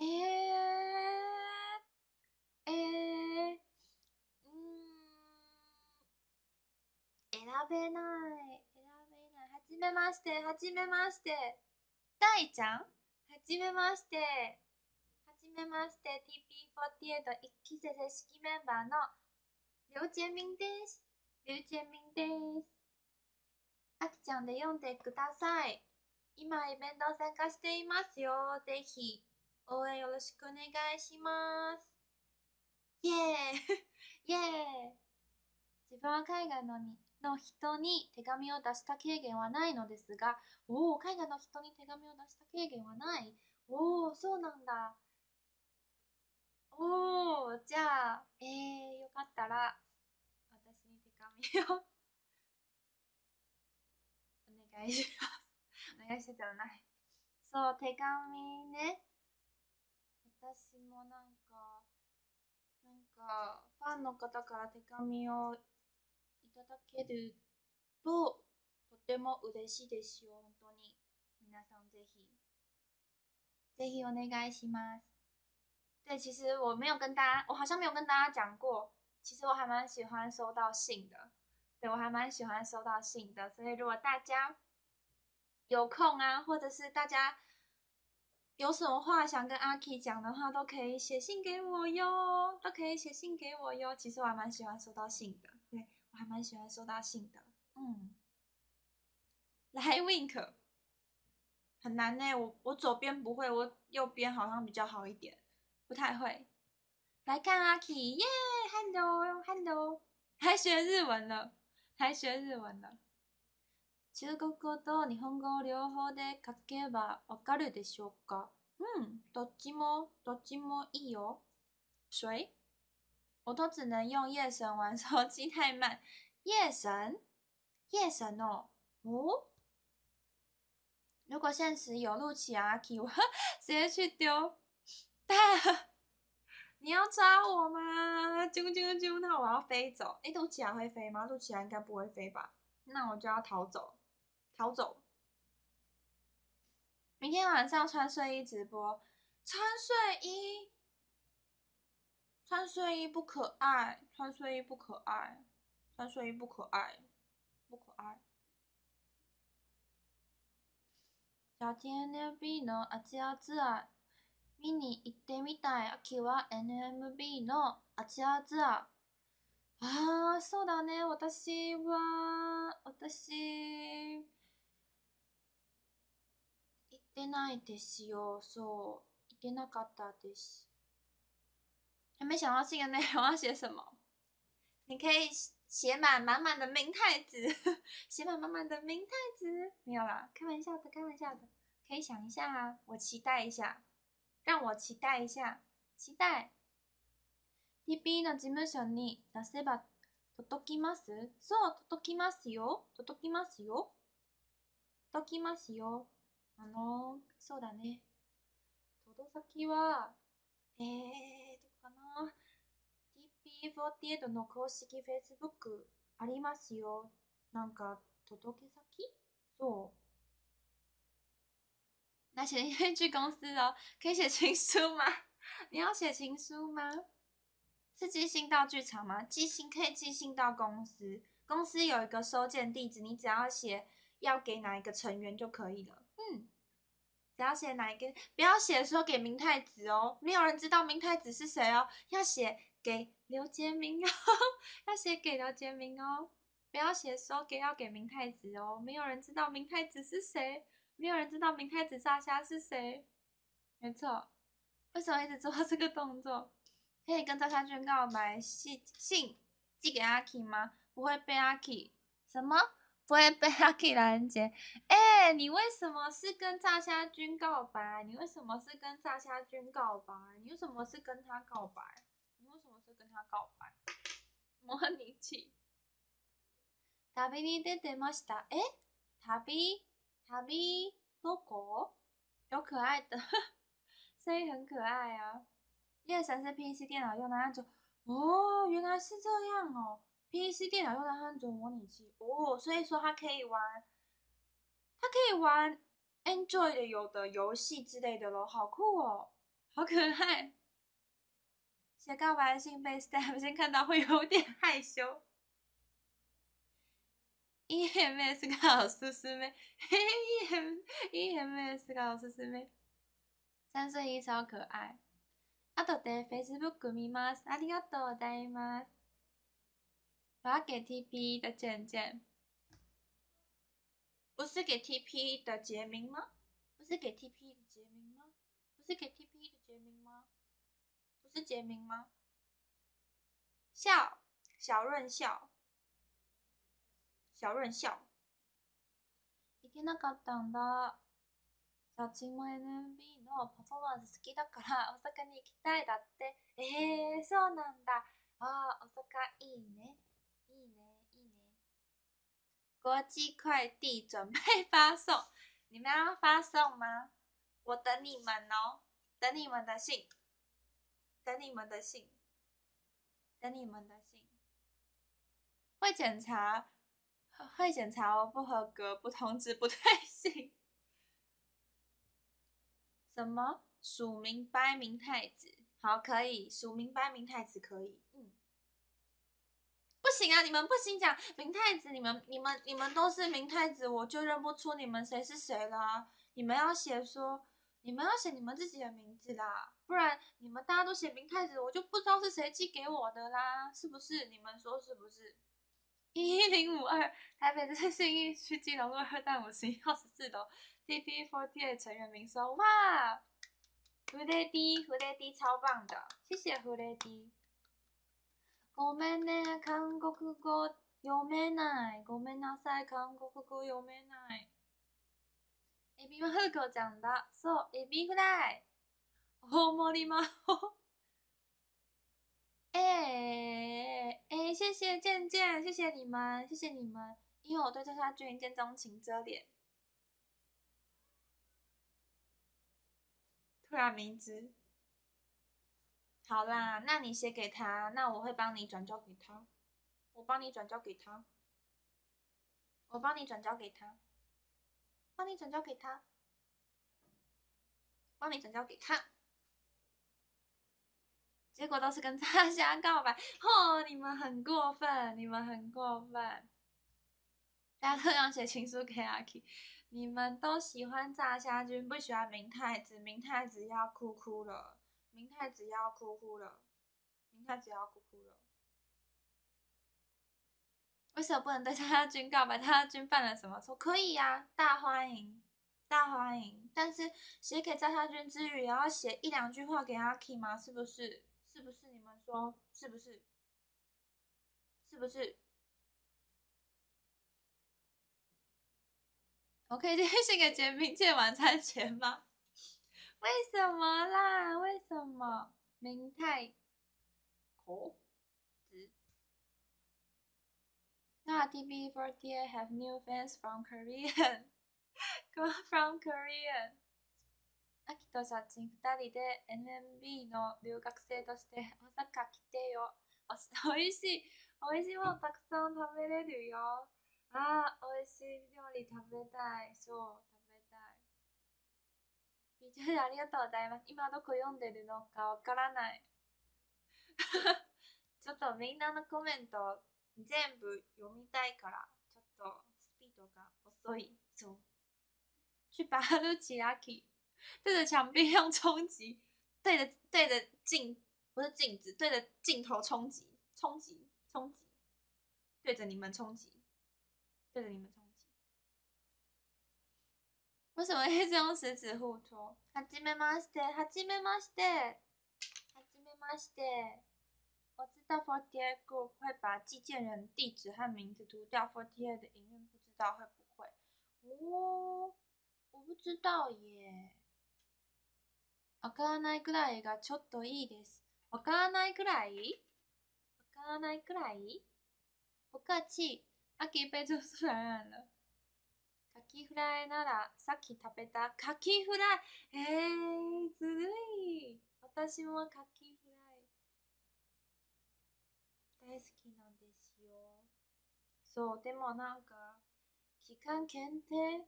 えええ選べない。選べない。はじめまして、はじめまして。大ちゃんはじめまして。はじめまして、TP48 一期生正式メンバーのりょうちえみんです。りょうちえみんです。あきちゃんで読んでください。今、イベント参加していますよ。ぜひ、応援よろしくお願いします。イェーイ イェーイ自分は海外のにの人に手紙を出した経験はないのですが、おお、海外の人に手紙を出した経験はない。おお、そうなんだ。おお、じゃあ、えー、よかったら、私に手紙を お願いします。お願いしてたらない。そう、手紙ね。私もなんか、なんか、ファンの方から手紙をいただけるととても嬉しいですよ。本当に皆さんぜひぜひお願いします。对，其实我没有跟大家，我好像没有跟大家讲过。其实我还蛮喜欢收到信的。对，我还蛮喜欢收到信的。所以如果大家有空啊，或者是大家有什么话想跟阿 k 讲的话，都可以写信给我哟。都可以写信给我哟。其实我还蛮喜欢收到信的。我还蛮喜欢收到信的。嗯，来 wink，很难哎，我我左边不会，我右边好像比较好一点，不太会。来看阿 k 耶 h e l l o h e l l o 还学日文了，还学日文了。中国語と日本語両方で書ければわかるでしょうか？うん、どっちもどっちもいいよ。谁？我都只能用夜神玩，手机太慢。夜神，夜神哦哦。如果现实有露琪阿 Q，我 直接去丢。你要抓我吗？啾啾啾！那我要飞走。哎，露琪亚会飞吗？露琪亚应该不会飞吧？那我就要逃走，逃走。明天晚上穿睡衣直播，穿睡衣。穿睡衣不可爱，穿睡衣不可爱，穿睡衣不可爱，不可爱。n m b のアジアツアー見に行ってみたい秋は NMB のアチアツアー。ああ、そうだね。私は、私、行ってないですよ。そう。行ってなかったです。还没想到新的内容 要写什么？你可以写满满满的明太子，写满满满的明太子，没有啦，开玩笑的，开玩笑的，可以想一下啊，我期待一下，让我期待一下，期待。TP の事務所に出せば届きますそう、届きますよ。届きますよ。届きますよ。あのー、そうだね。届先は、えー、f o r 公式 Facebook ありますよ。なんか届け先？そう。那写信去公司哦。可以写情书吗？你要写情书吗？是寄信到剧场吗？寄信可以寄信到公司。公司有一个收件地址，你只要写要给哪一个成员就可以了。嗯。只要写哪一个，不要写说给明太子哦，没有人知道明太子是谁哦。要写。给刘杰明哦，要写给刘杰明哦，不要写收给，要给明太子哦。没有人知道明太子是谁，没有人知道明太子炸虾是谁。没错，为什么一直做这个动作？可以跟炸虾君告白，信信寄给阿 k 吗？不会被阿 k 什么？不会被阿 k 拦截？哎，你为什么是跟炸虾君告白？你为什么是跟炸虾君告白？你为什么是跟他告白？他告白，模拟器。旅に出てました。え？旅、旅。多个？有可爱的，声 音很可爱啊。二神是 P C 电脑用的安卓。哦，原来是这样哦。P C 电脑用的安卓模拟器哦，所以说它可以玩，它可以玩 Android 有的游戏之类的咯，好酷哦，好可爱。写告白信被 staff 先看到会有点害羞 ems 是个好叔叔咩 ems 是个好叔叔咩三岁一超可爱啊多谢 facebook group music 阿里嘎我要给 tp 的见证不是给 tp 的结名吗不是给 tp 的结名吗不是给 tp 是杰明吗？笑，小润笑。小润笑。けなかったんだ。サチも NMB のパフォーマンス好きだから大阪に行きたいだって。えー、そうなんだ。ああ、大阪いいね。いいね、いいね。国際快递准备发送。你们要发送吗？我等你们哦，等你们的信。等你们的信，等你们的信。会检查，会检查哦。不合格，不通知，不退信。什么署名？掰明太子？好，可以署名，掰明太子可以。嗯，不行啊！你们不行，讲明太子，你们、你们、你们都是明太子，我就认不出你们谁是谁了。你们要写说。你们要写你们自己的名字啦，不然你们大家都写明太子，我就不知道是谁寄给我的啦，是不是？你们说是不是？一零五二台北市信义区金融路二段五十一号十四楼。T P Forty Eight 成员名说：哇，胡雷迪，胡雷迪超棒的，谢谢胡雷迪。我没能看国歌，我没能，我没能唱国歌，我没能。海明马虎高酱哒，so 海明 fly，大摩里马虎，哎哎，谢谢健健，谢谢你们，谢谢你们，因为我对郑家军一见钟情，遮脸，突然名字，好啦，那你写给他，那我会帮你转交给他，我帮你转交给他，我帮你转交给他。帮你转交给他，帮你转交给他，结果都是跟炸虾 告白。哦！你们很过分，你们很过分。大家都想写情书给阿 K，你们都喜欢炸虾君，不喜欢明太子，明太子要哭哭了，明太子要哭哭了，明太子要哭哭了。为什么不能对昭家君告白？昭家君犯了什么错？可以呀，大欢迎，大欢迎！但是写给昭家君之余，然要写一两句话给阿 k 吗？是不是？是不是？你们说是不是？是不是？我可以 先天是个煎饼借晚餐钱吗？为什么啦？为什么？明太，口？Now TB48 have new fans from Korean. from Korean. アキとシャチン2人で NMB の留学生として大阪来てよ。おいしい。おいしいものたくさん食べれるよ。ああ、おいしい料理食べたい。そう、食べたい。ビジュありがとうございます。今どこ読んでるのかわからない。ちょっとみんなのコメント全部読みたいから、ちょっとスピードが遅い。そう。スーパーロチア对着墙壁用冲击，对着对着镜，不是镜子，对着镜头冲击，冲击，冲击，对着你们冲击，对着你们冲击。为什么一直用食指互戳？はじめまして、はじめまして、はじめまして。我知道 Forty Eight Group 会把寄件人地址和名字涂掉，Forty Eight 的营运不知道会不会？お我不知道耶。わからないくらいがちょっといいです。わからないくらいわからないくらい不客气。被做出来了。カキフライならさっき食べたカキフライえー、ずるい私もカキフ大好きなんですよ。そう、でもなんか、期間限定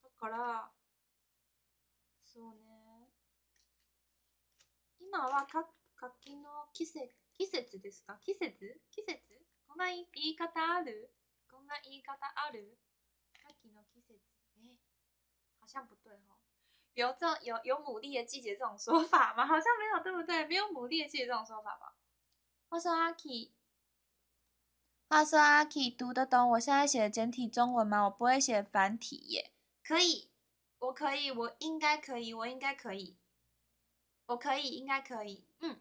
だから、そうね。今はか柿の季節季節ですか季節季節こんな言い方あるこんな言い方ある柿の季節ね。好像不对哈、哦。有这有有牡蛎的季节这种说法吗？好像没有，对不对？没有牡蛎的季节这种说法吧？话说阿 k 话说阿 k 读得懂我现在写的简体中文吗？我不会写繁体耶。可以，我可以，我应该可以，我应该可以，我可以，应该可以。嗯，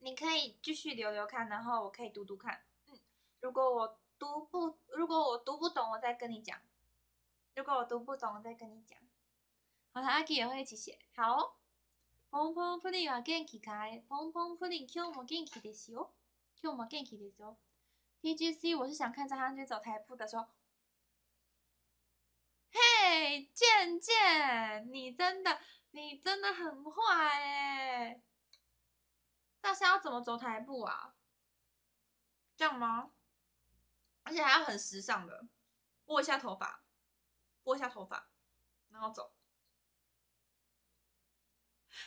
你可以继续留留看，然后我可以读读看。嗯，如果我读不，如果我读不懂，我再跟你讲。如果我读不懂，我再跟你讲。好了，阿 k 也会一起写。好，ポンポンプリンは元気かい？ポンポンプリン今日元気ですよ。用我们 Gank 的时候 t g c 我是想看张涵君走台步的时候。嘿，健健，你真的，你真的很坏哎！大家要怎么走台步啊？这样吗？而且还要很时尚的，拨一下头发，拨一下头发，然后走。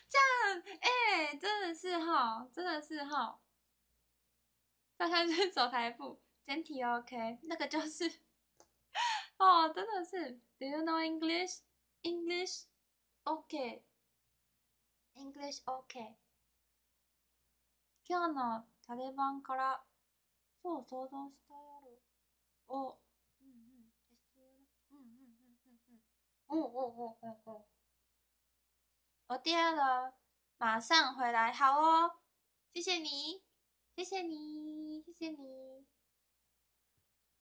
这样，哎，真的是哈，真的是哈。上山去走台步，整体 OK。那个就是，哦，真的是。Do you know English? English, OK. English OK. 今日のタレバンからそう想像したよ。お、うんうん。うんうんうんうんうん。うんうんおおおんうん。お電話了，马上回来，好哦。谢谢你，谢谢你。谢谢你，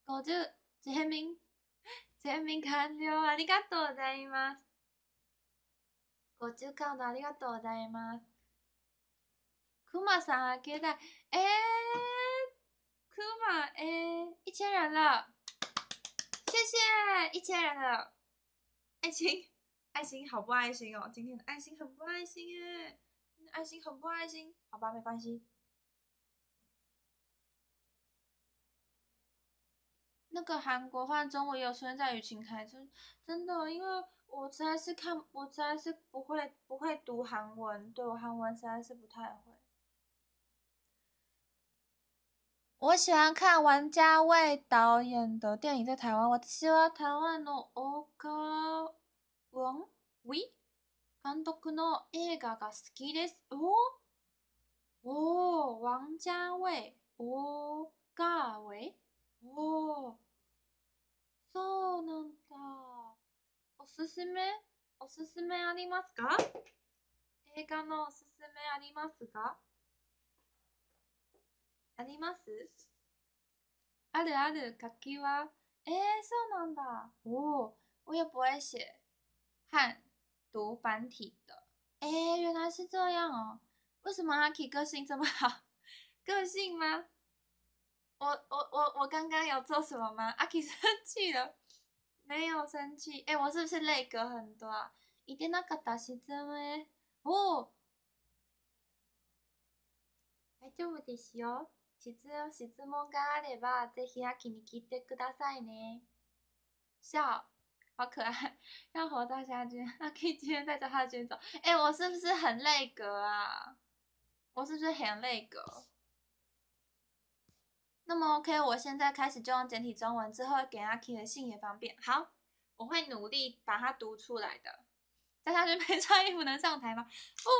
五十全民全民看了，ありがとうございます。五十ードありがとうございます。熊さん開けた。え、熊え、一千人了。谢谢一千人了。爱心，爱心，好不爱心哦。今天的爱心很不爱心哎，爱心很不爱心。好吧，没关系。那个韩国话中文也有出现在雨情开，真真的，因为我实在是看，我实在是不会不会读韩文，对我韩文实在是不太会。我喜欢看王家卫导演的电影，在台湾。我希望台湾的《オ監督の映画が好きです。哦王家卫，哦，哦。そうなんだ。おすすめおすすめありますか映画のおすすめありますかありますあるある、楽器は。えー、そうなんだ。おお、我也不会写汉读繁体的。哎，原来是这样哦。为什么阿 K 个性这么好？个性吗？我我我我刚刚有做什么吗？阿 K 生气了，没有生气。哎、欸，我是不是泪格很多啊？一定那个打西真哎，哦，大丈夫ですよ。質質問があればぜひ秋に聞いてくださいね。笑，好可爱，要活到夏天。阿 K 今天带着他的卷走，哎、欸，我是不是很泪格啊？我是不是很泪格？那么 OK，我现在开始就用简体中文，之后给阿 k 的信也方便。好，我会努力把它读出来的。在下去没穿衣服能上台吗？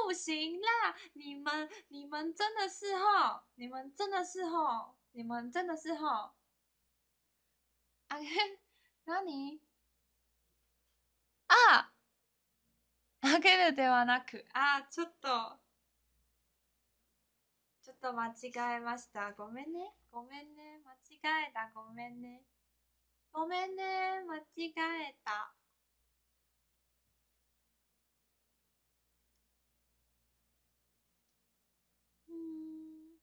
不行啦！你们，你们真的是吼！你们真的是吼！你们真的是吼！阿 K，る、何啊？あ、K げ对ではなく、あ、ちょっと、ちょっと間違えました、ごめんね。抱歉呢，错怪了，抱歉呢，抱歉呢，错怪了。嗯，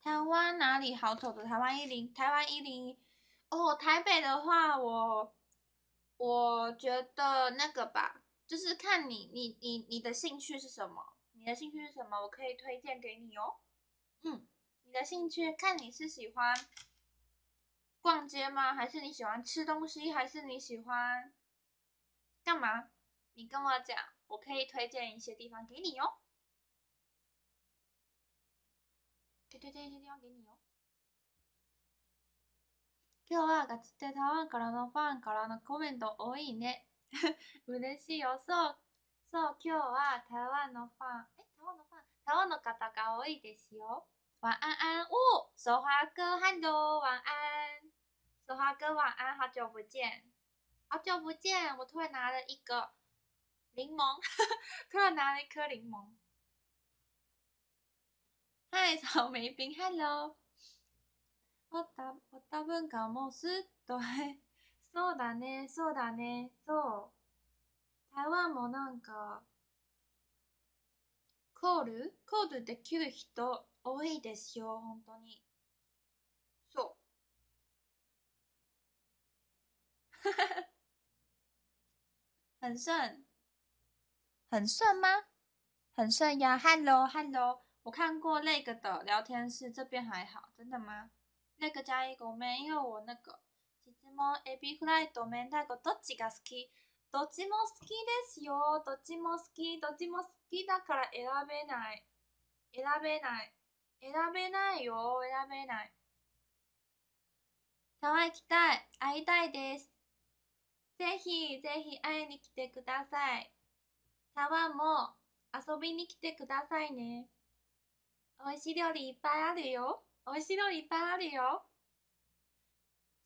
台湾哪里好走的？台湾一零，台湾一零，哦，台北的话，我我觉得那个吧。就是看你你你你的兴趣是什么？你的兴趣是什么？我可以推荐给你哦。嗯，你的兴趣看你是喜欢逛街吗？还是你喜欢吃东西？还是你喜欢干嘛？你跟我讲，我可以推荐一些地方给你哟。以推荐一些地方给你哟。今日はガチで台湾からのファンからのコメント多いね。嬉しいよ。そう、そう。今日は台湾のファン、え、台湾のファン、台湾の方が多いですよ。晚安安哦，守华哥 hello，晚安，守华哥晚安，好久不见，好久不见。我突然拿了一个柠檬，突然拿了一颗柠檬。嗨，草莓冰 hello，我大我部分卡，我都还。そうだね、そうだね、そう。台湾もなんか、コールコールできる人多いですよ、本当に。そう。很顺。很顺吗？很顺呀 h e l l o h e l l o 我看过那个的聊天室，这边还好，真的吗？那个加一个没，因为我那个。もエビフライと明太子どっちが好きどっちも好きですよ。どっちも好き。どっちも好きだから選べない。選べない。選べないよ。選べない。た湾行きたい。会いたいです。ぜひぜひ会いに来てください。台湾も遊びに来てくださいね。美味しい料理いっぱいあるよ。美味しい料理いっぱいあるよ。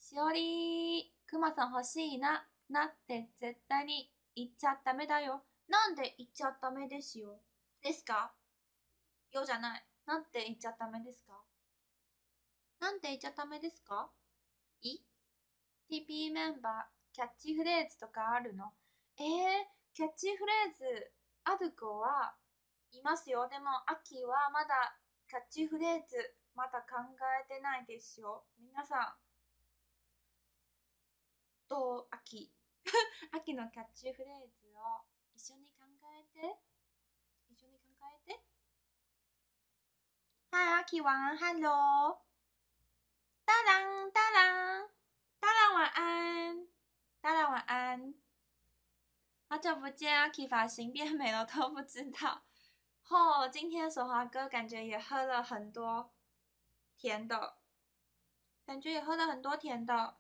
しおりくまさん欲しいな、なって絶対に言っちゃダメだよ。なんで言っちゃダメですよ。ですかよじゃない。なんて言っちゃダメですかなんて言っちゃダメですかい ?TP メンバー、キャッチフレーズとかあるのえー、キャッチフレーズある子はいますよ。でも、秋はまだキャッチフレーズまだ考えてないですよ。皆さん、と秋 秋のキャッチフレーズを一緒に考えて一緒に考えてはい、秋晚安ローダランダランダラン晚安，大郎晚安，好久不见，阿 K 发型变美了都不知道。哦，今天手华哥感觉也喝了很多甜的，感觉也喝了很多甜的。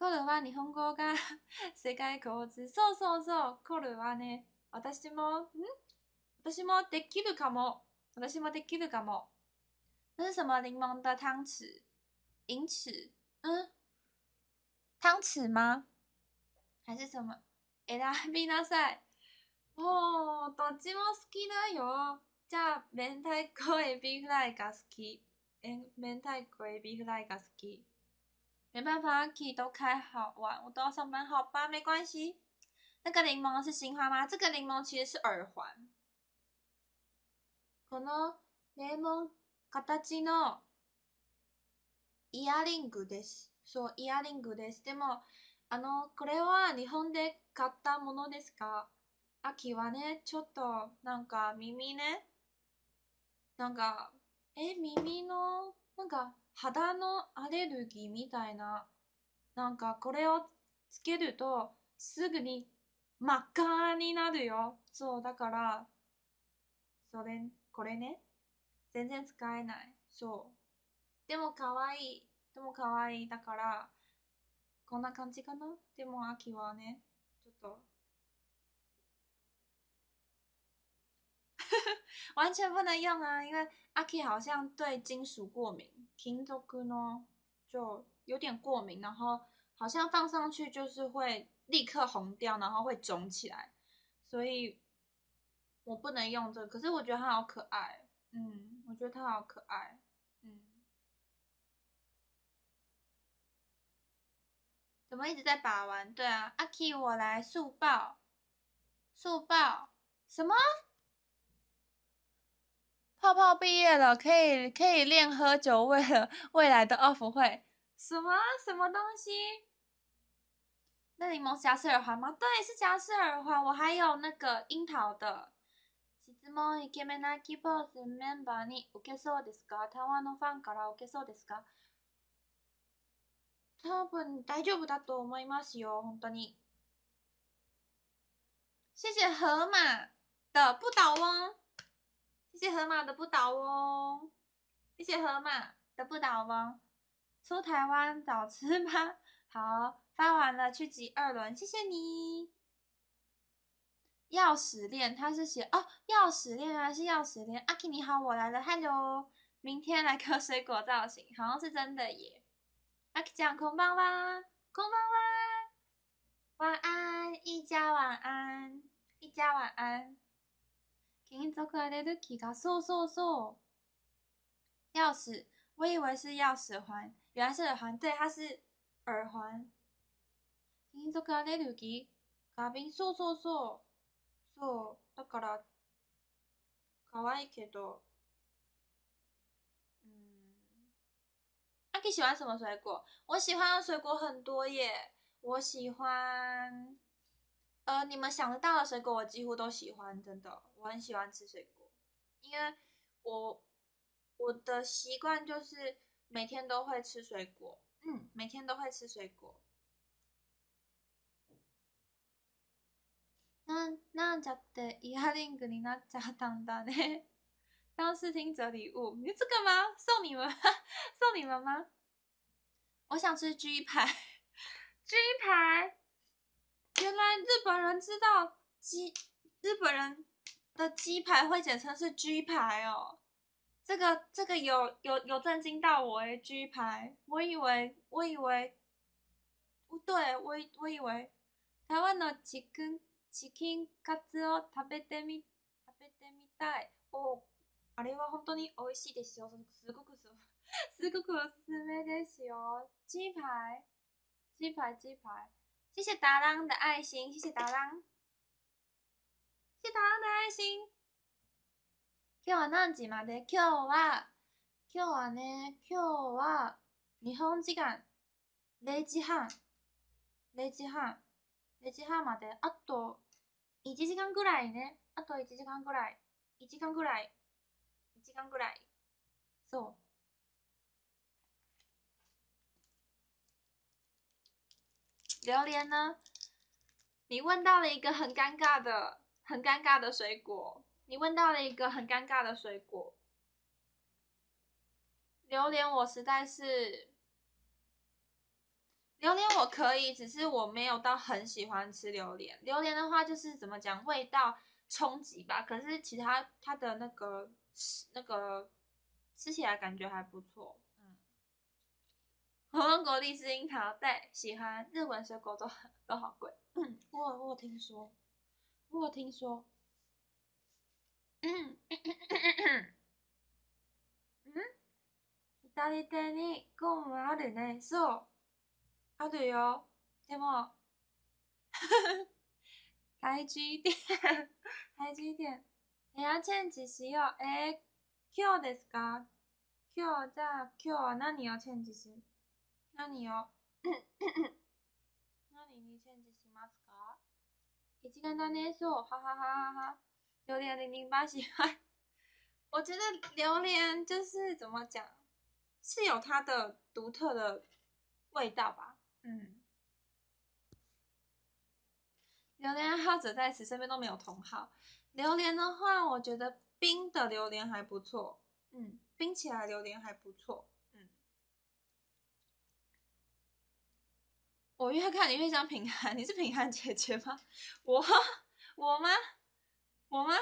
コルは日本語が 世界共通。そうそうそう。コルはね、私も、ん私もできるかも。私もできるかも。何是什么柠檬的汤匙？银匙？嗯，汤匙吗？还是什么？選びなさい。もう、どっちも好きだよ。じゃあ、明太子エビフライが好き。明太子エビフライが好き。没办法，Key 都开好晚，我都要上班，好吧，没关系。那个柠檬是新花吗？这个柠檬其实是耳环。このレモン形のイヤリングです。そう、イヤリングです。でも、あの、これは日本で買ったものですか秋はね、ちょっと、なんか耳ね、なんか、え、耳の、なんか、肌のアレルギーみたいな、なんかこれをつけるとすぐに真っ赤になるよ。そう、だから、それ、これね。全然使えない。そう。でも可愛い。でも可愛い。だから、こんな感じかな。でも秋はね、ちょっと。完全不能用啊，因为阿 K 好像对金属过敏。听这歌呢，就有点过敏，然后好像放上去就是会立刻红掉，然后会肿起来，所以我不能用这个。可是我觉得它好可爱，嗯，我觉得它好可爱，嗯。怎么一直在把玩？对啊，阿 k 我来速报，速报什么？泡泡毕业了，可以可以练喝酒，为了未来的二福会。什么什么东西？那柠檬夹式耳环吗？对，是夹式耳环。我还有那个樱桃的。谢谢河马的不倒翁。谢谢河马的不倒翁，谢谢河马的不倒翁，出台湾早吃吗？好，发完了去集二轮，谢谢你。钥匙链，他是写哦，钥匙链啊，是钥匙链。阿 k 你好，我来了，hello，明天来个水果造型，好像是真的耶。阿 k 讲空棒棒，空棒棒，晚安一家，晚安一家，晚安。金属可爱的卢奇，他嗖嗖嗖，钥匙，我以为是钥匙环，原来是耳环，对，它是耳环。金属可爱的卢奇，他变嗖嗖嗖，嗖，だから可愛いけど。嗯。阿奇喜欢什么水果？我喜欢的水果很多耶，我喜欢，呃，你们想得到的水果我几乎都喜欢，真的。我很喜欢吃水果，因为我我的习惯就是每天都会吃水果。嗯，每天都会吃水果。那那家的伊亚丁格里那家当当呢？当试听者礼物，你这个吗？送你们，送你们吗？我想吃鸡排，鸡排。原来日本人知道鸡，日本人。的鸡排会简称是鸡排哦，这个这个有有有震惊到我诶鸡排，我以为我以为，不对，我我以为，私 i チキンチキンカツを食べてみ食べてみたい。お、あれは本当に美味しいですよ。すごくす、すごくおすすめですよ。鸡排，鸡排鸡排。谢谢达浪的爱心，谢谢达浪。一堂の愛心今日は何時まで今日は、今日はね、今日は、日本時間、0時半、0時半、0時半まで、あと、1時間ぐらいね、あと1時間ぐらい、1時間ぐらい、1時間ぐらい、そう。榴莲呢？你问到了一个很尴尬的很尴尬的水果，你问到了一个很尴尬的水果，榴莲。我实在是，榴莲我可以，只是我没有到很喜欢吃榴莲。榴莲的话就是怎么讲，味道冲击吧。可是其他它的那个那个吃起来感觉还不错。嗯，韩果粒是樱桃，对，喜欢。日本水果都很都好贵。我我听说。我有听说。ん。左手にゴムあるね。そう。あるよ。でも、大事台积 大事积電。部屋チェンジしよう。え今日ですか今日、じゃあ今日は何をチェンジする何を就跟当天说，哈哈哈哈哈哈！榴莲零零八喜欢，我觉得榴莲就是怎么讲，是有它的独特的味道吧。嗯，榴莲爱好者在此，身边都没有同好。榴莲的话，我觉得冰的榴莲还不错。嗯，冰起来榴莲还不错。我越看你越像平汉，你是平汉姐姐吗？我我吗？我吗？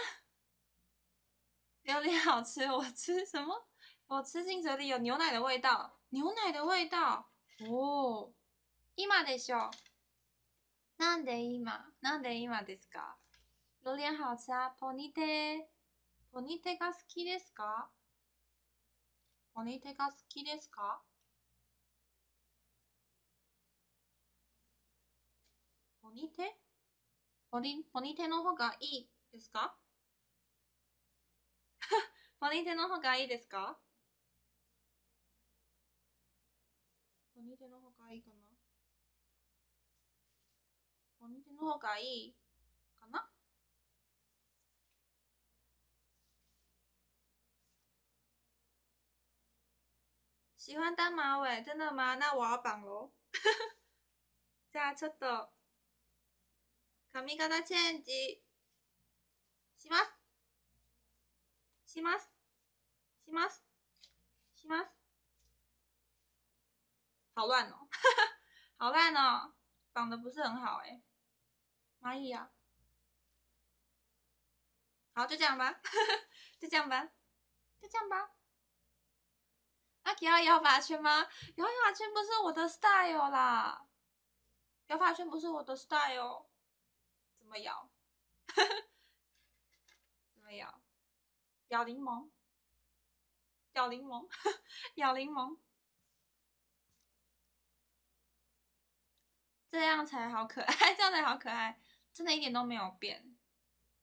榴莲好吃，我吃什么？我吃金泽里有牛奶的味道，牛奶的味道哦。今まです。なんで今？なんで今ですか。榴莲好吃啊，ポニテ。ポニテが好きですか？ポニテが好きですか？ポニテポニ、ポニテの方がいいですか ポニテの方がいいですかポニテの方がいいかなポニテの方がいいかな喜欢单马尾，真的吗？那我要绑喽。じゃあちょっと髪型チェンジします。します。します。します。好乱哦，好乱哦，绑的不是很好哎、欸，蚂蚁啊。好，就这样吧，就这样吧，就这样吧。阿给要摇发圈吗？摇发圈不是我的 style 啦，摇发圈不是我的 style。怎么咬？怎么咬？咬柠檬！咬柠檬！咬柠檬！这样才好可爱，这样才好可爱，真的，一点都没有变。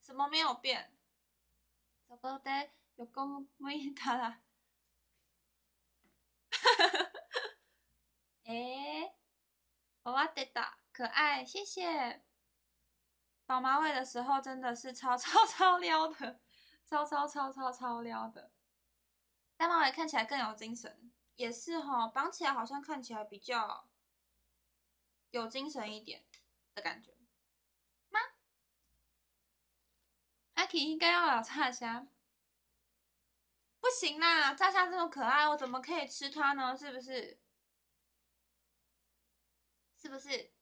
什么没有变？找不的有公没他啦！哈哈哎，我挖得到，可爱，谢谢。绑马尾的时候真的是超 超超撩的，超超超超超撩的。扎马尾看起来更有精神，也是哈，绑起来好像看起来比较有精神一点的感觉。阿奇应该要咬炸虾，不行啦，炸虾这么可爱，我怎么可以吃它呢？是不是？是不是？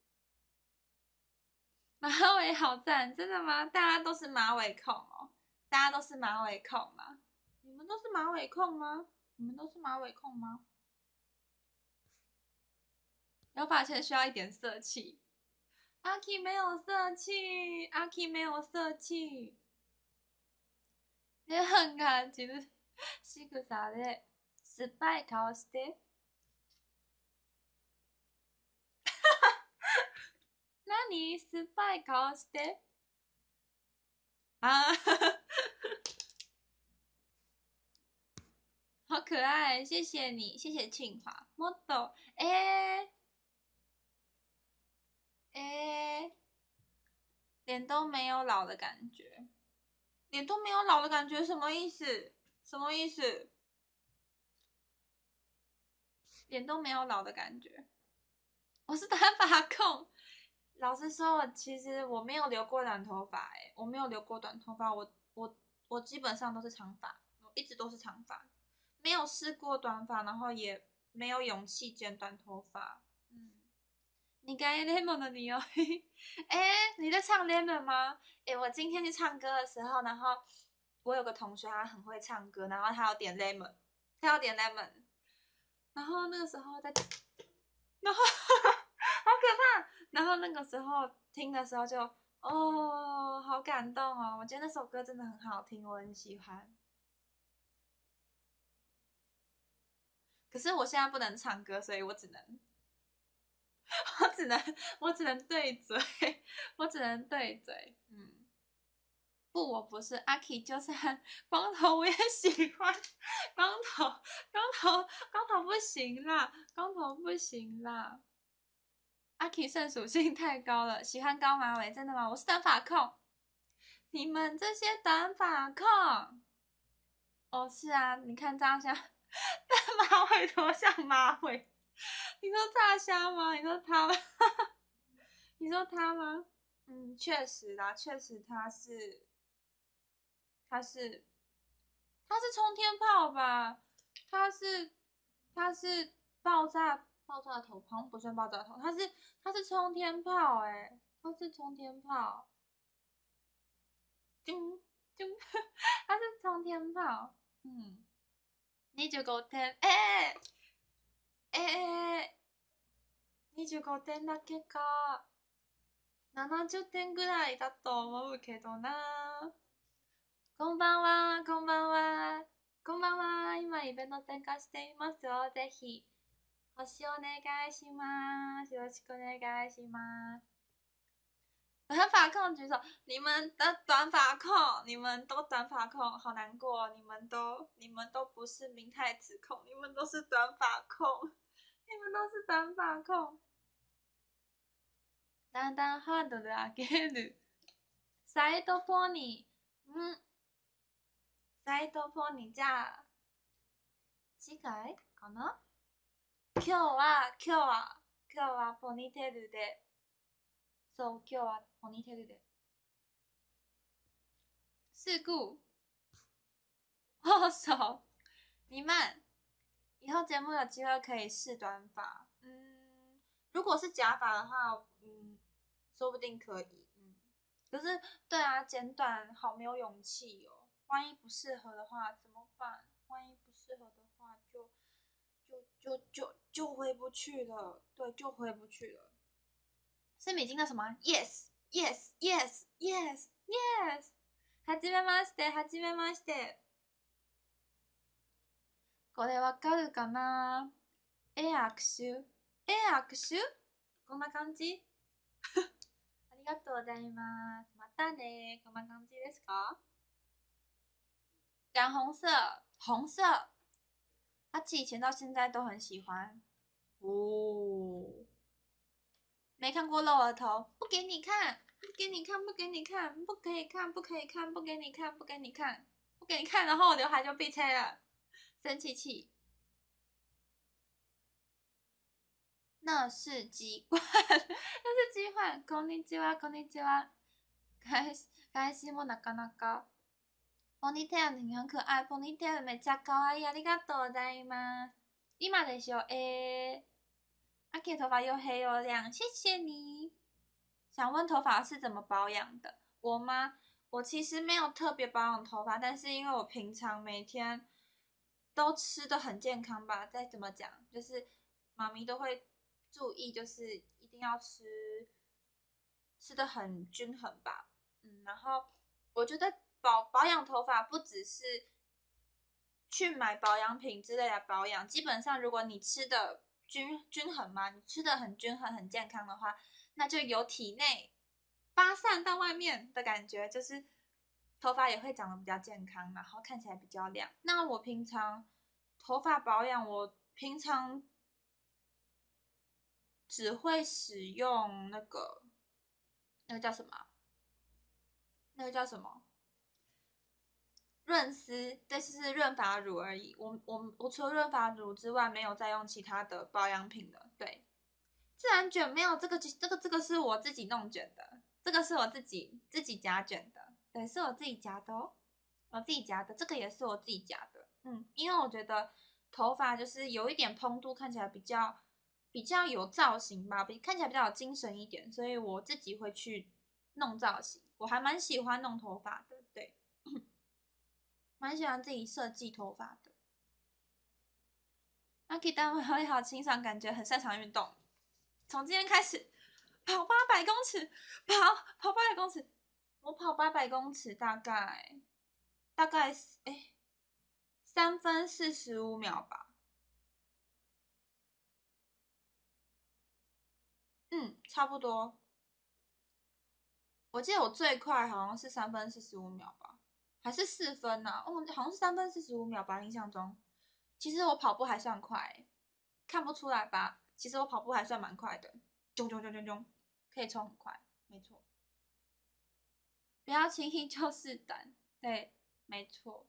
马尾好赞，真的吗？大家都是马尾控哦，大家都是马尾控吗？你们都是马尾控吗？你们都是马尾控吗？有发现需要一点色气，阿 k 没有色气，阿 k 没有色气，这很感觉 是个啥嘞？失败イカ的。啥？酸败，夸张，笑。啊哈哈！好可爱，谢谢你，谢谢庆华 m o d え、l 哎哎，脸都没有老的感觉，脸都没有老的感觉，什么意思？什么意思？脸都没有老的感觉，我是单法控。老实说，其实我没有留过短头发，哎，我没有留过短头发，我我我基本上都是长发，我一直都是长发，没有试过短发，然后也没有勇气剪短头发。嗯，你该 lemon 的你哦，嘿嘿，哎，你在唱 lemon 吗？哎，我今天去唱歌的时候，然后我有个同学他很会唱歌，然后他要点 lemon，他要点 lemon，然后那个时候在，然后 好可怕。然后那个时候听的时候就哦，好感动哦！我觉得那首歌真的很好听，我很喜欢。可是我现在不能唱歌，所以我只能，我只能，我只能对嘴，我只能对嘴。嗯，不，我不是阿 k 就算 光头我也喜欢。光头，光头，光头不行啦！光头不行啦！阿 k 圣属性太高了，喜欢高马尾真的吗？我是短发控，你们这些短发控，哦，是啊，你看炸虾 大马尾多像马尾，你说炸虾吗？你说他吗？你说他吗？嗯，确实啦，确实他是，他是，他是冲天炮吧？他是，他是爆炸。爆炸头好像不算爆炸头，它是它是冲天炮哎、欸，它是冲天炮，叮叮，它是冲天炮，嗯，25点えー、えー、25点だけか70点ぐらいだと思うけどなこんばんはこんばんはこんばんは今イベント展開していますよぜひ好ます。开心吗？くお願い开心吗？短发控举手！你们的短发控，你们都短发控，好难过！你们都、你们都不是明太子控，你们都是短发控，你们都是短发控。ダンダンハードであげる。サイドポニー。嗯。サイドポニーじゃあ、次回かな？今啊是今天啊今 Ponytail，对，所以今天是 Ponytail，四故，我手。你漫。以后节目有机会可以试短发，嗯，如果是假发的话，嗯，说不定可以，嗯，可是对啊，剪短好没有勇气哦，万一不适合的话怎么办？万一不适合的话就就就就。就回不去了，对，就回不去了。森美金的什么？Yes, yes, yes, yes, yes。はじめまして、はじめまして。これわかるかなえ、握手え、握手こんな感じ ありがとうございます。またね。こんな感じですか？染红色，红色。阿七以前到现在都很喜欢哦，没看过露额头，不给你看，不给你看，不给你看，不可以看，不可以看，不给你看，不给你看，不给你看。然后我刘海就被拆了，生气气。那是机关，那是机关，んに机哇，こん机哇，开开心モなかなか。ポ o n ー t a 気アイポニテールめちゃ可愛いありがとうございます。今ですよ、え、あけ頭髪又黑又亮，谢谢你。想问头发是怎么保养的？我吗？我其实没有特别保养头发，但是因为我平常每天都吃的很健康吧，再怎么讲，就是妈咪都会注意，就是一定要吃吃的很均衡吧。嗯，然后我觉得。保保养头发不只是去买保养品之类的保养，基本上如果你吃的均均衡嘛，你吃的很均衡很健康的话，那就有体内发散到外面的感觉，就是头发也会长得比较健康，然后看起来比较亮。那我平常头发保养，我平常只会使用那个那个叫什么？那个叫什么？润丝，但是是润发乳而已。我我我除了润发乳之外，没有再用其他的保养品了。对，自然卷没有这个，就这个这个是我自己弄卷的，这个是我自己自己夹卷的。对，是我自己夹的哦，我自己夹的。这个也是我自己夹的。嗯，因为我觉得头发就是有一点蓬度，看起来比较比较有造型吧，比看起来比较有精神一点，所以我自己会去弄造型。我还蛮喜欢弄头发的。蛮喜欢自己设计头发的。阿 K，单位好，好，清爽，感觉很擅长运动。从今天开始，跑八百公尺，跑跑八百公尺，我跑八百公尺大概大概是哎三分四十五秒吧。嗯，差不多。我记得我最快好像是三分四十五秒吧。还是四分呢？嗯，好像是三分四十五秒吧，印象中。其实我跑步还算快，看不出来吧？其实我跑步还算蛮快的，冲冲冲冲冲，可以冲很快，没错。不要轻易就是短，对，没错。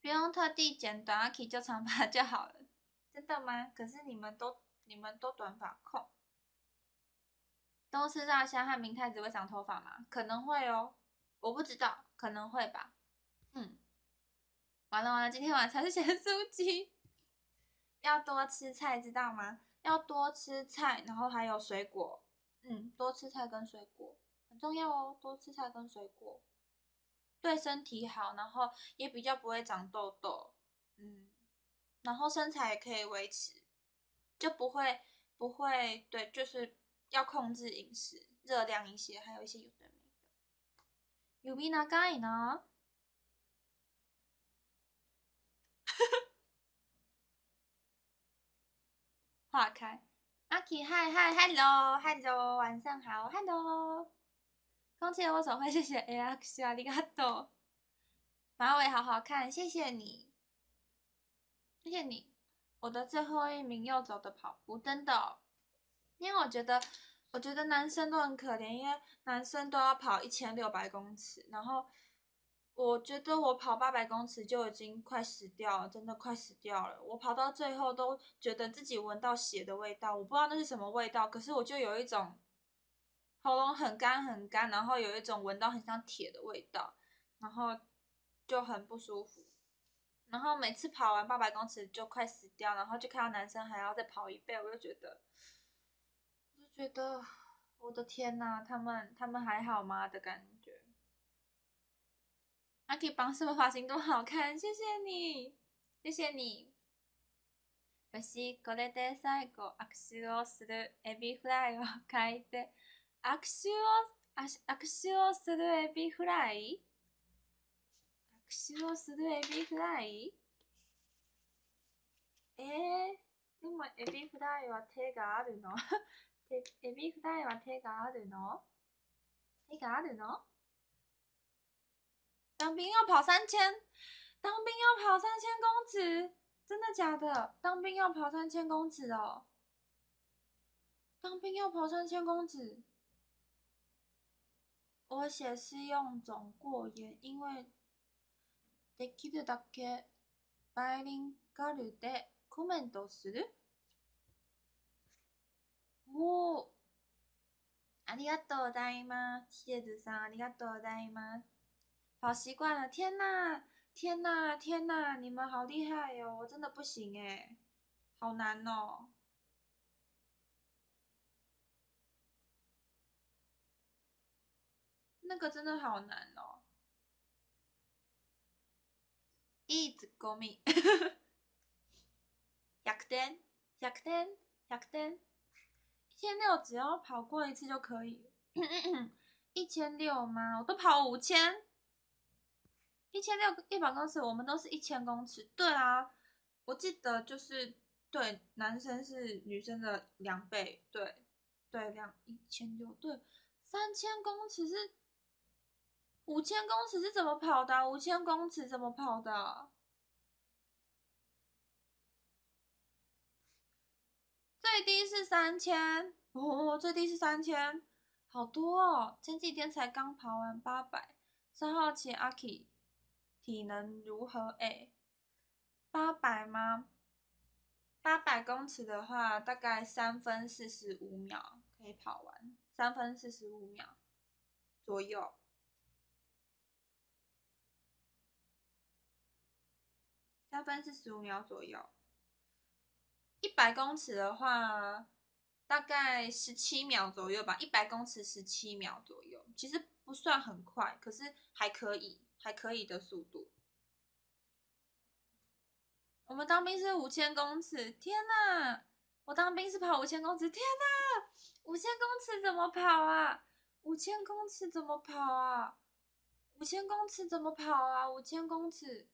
不用特地剪短，阿以就长发就好了。真的吗？可是你们都你们都短发控，都施大虾和明太子会长头发吗？可能会哦，我不知道。可能会吧，嗯，完了完了，今天晚餐是全素鸡，要多吃菜，知道吗？要多吃菜，然后还有水果，嗯，多吃菜跟水果很重要哦，多吃菜跟水果，对身体好，然后也比较不会长痘痘，嗯，然后身材也可以维持，就不会不会对，就是要控制饮食，热量一些，还有一些有的。手指長いな。化 开。阿 k 嗨嗨，hello，hello，晚上好，hello。空气我总会谢谢 a l x i a r d o 马尾好好看，谢谢你，谢谢你。我的最后一名右走的跑步，真的，因为我觉得。我觉得男生都很可怜，因为男生都要跑一千六百公尺，然后我觉得我跑八百公尺就已经快死掉了，真的快死掉了。我跑到最后都觉得自己闻到血的味道，我不知道那是什么味道，可是我就有一种喉咙很干很干，然后有一种闻到很像铁的味道，然后就很不舒服。然后每次跑完八百公尺就快死掉，然后就看到男生还要再跑一倍，我就觉得。觉得我的天哪，他们他们还好吗的感觉。阿 K 帮是不是发型多好看？谢谢你，谢谢你。私これで最後握手をするエビフライを書いて握手を握手をするエビフライ握手をするエビフライえー、でもエビフライは手があるのえ、ビフターは手があるの？手があるの？当兵要跑三千，当兵要跑三千公里，真的假的？当兵要跑三千公里哦，当兵要跑三千公里。我写是用总过言，因为でキルだけバイリンガルでコメントする。おありがとうございます。谢子诸桑，ありがとうございます。跑习惯了，天呐天呐天呐你们好厉害哟！我真的不行哎，好难哦。那个真的好难哦。一直谷米，哈 哈。百点，百点，百点。一千六只要跑过一次就可以，一千六吗？我都跑五千，一千六一百公尺，我们都是一千公尺。对啊，我记得就是对男生是女生的两倍，对对两一千六，对三千公尺是五千公尺是怎么跑的？五千公尺怎么跑的？最低是三千哦，最低是三千，好多哦！前几天才刚跑完八百，三号骑阿 K 体能如何？哎，八百吗？八百公尺的话，大概三分四十五秒可以跑完，三分四十五秒左右，三分四十五秒左右。一百公尺的话，大概十七秒左右吧。一百公尺十七秒左右，其实不算很快，可是还可以，还可以的速度。我们当兵是五千公尺，天哪！我当兵是跑五千公尺，天哪！五千公尺怎么跑啊？五千公尺怎么跑啊？五千公尺怎么跑啊？五千公尺。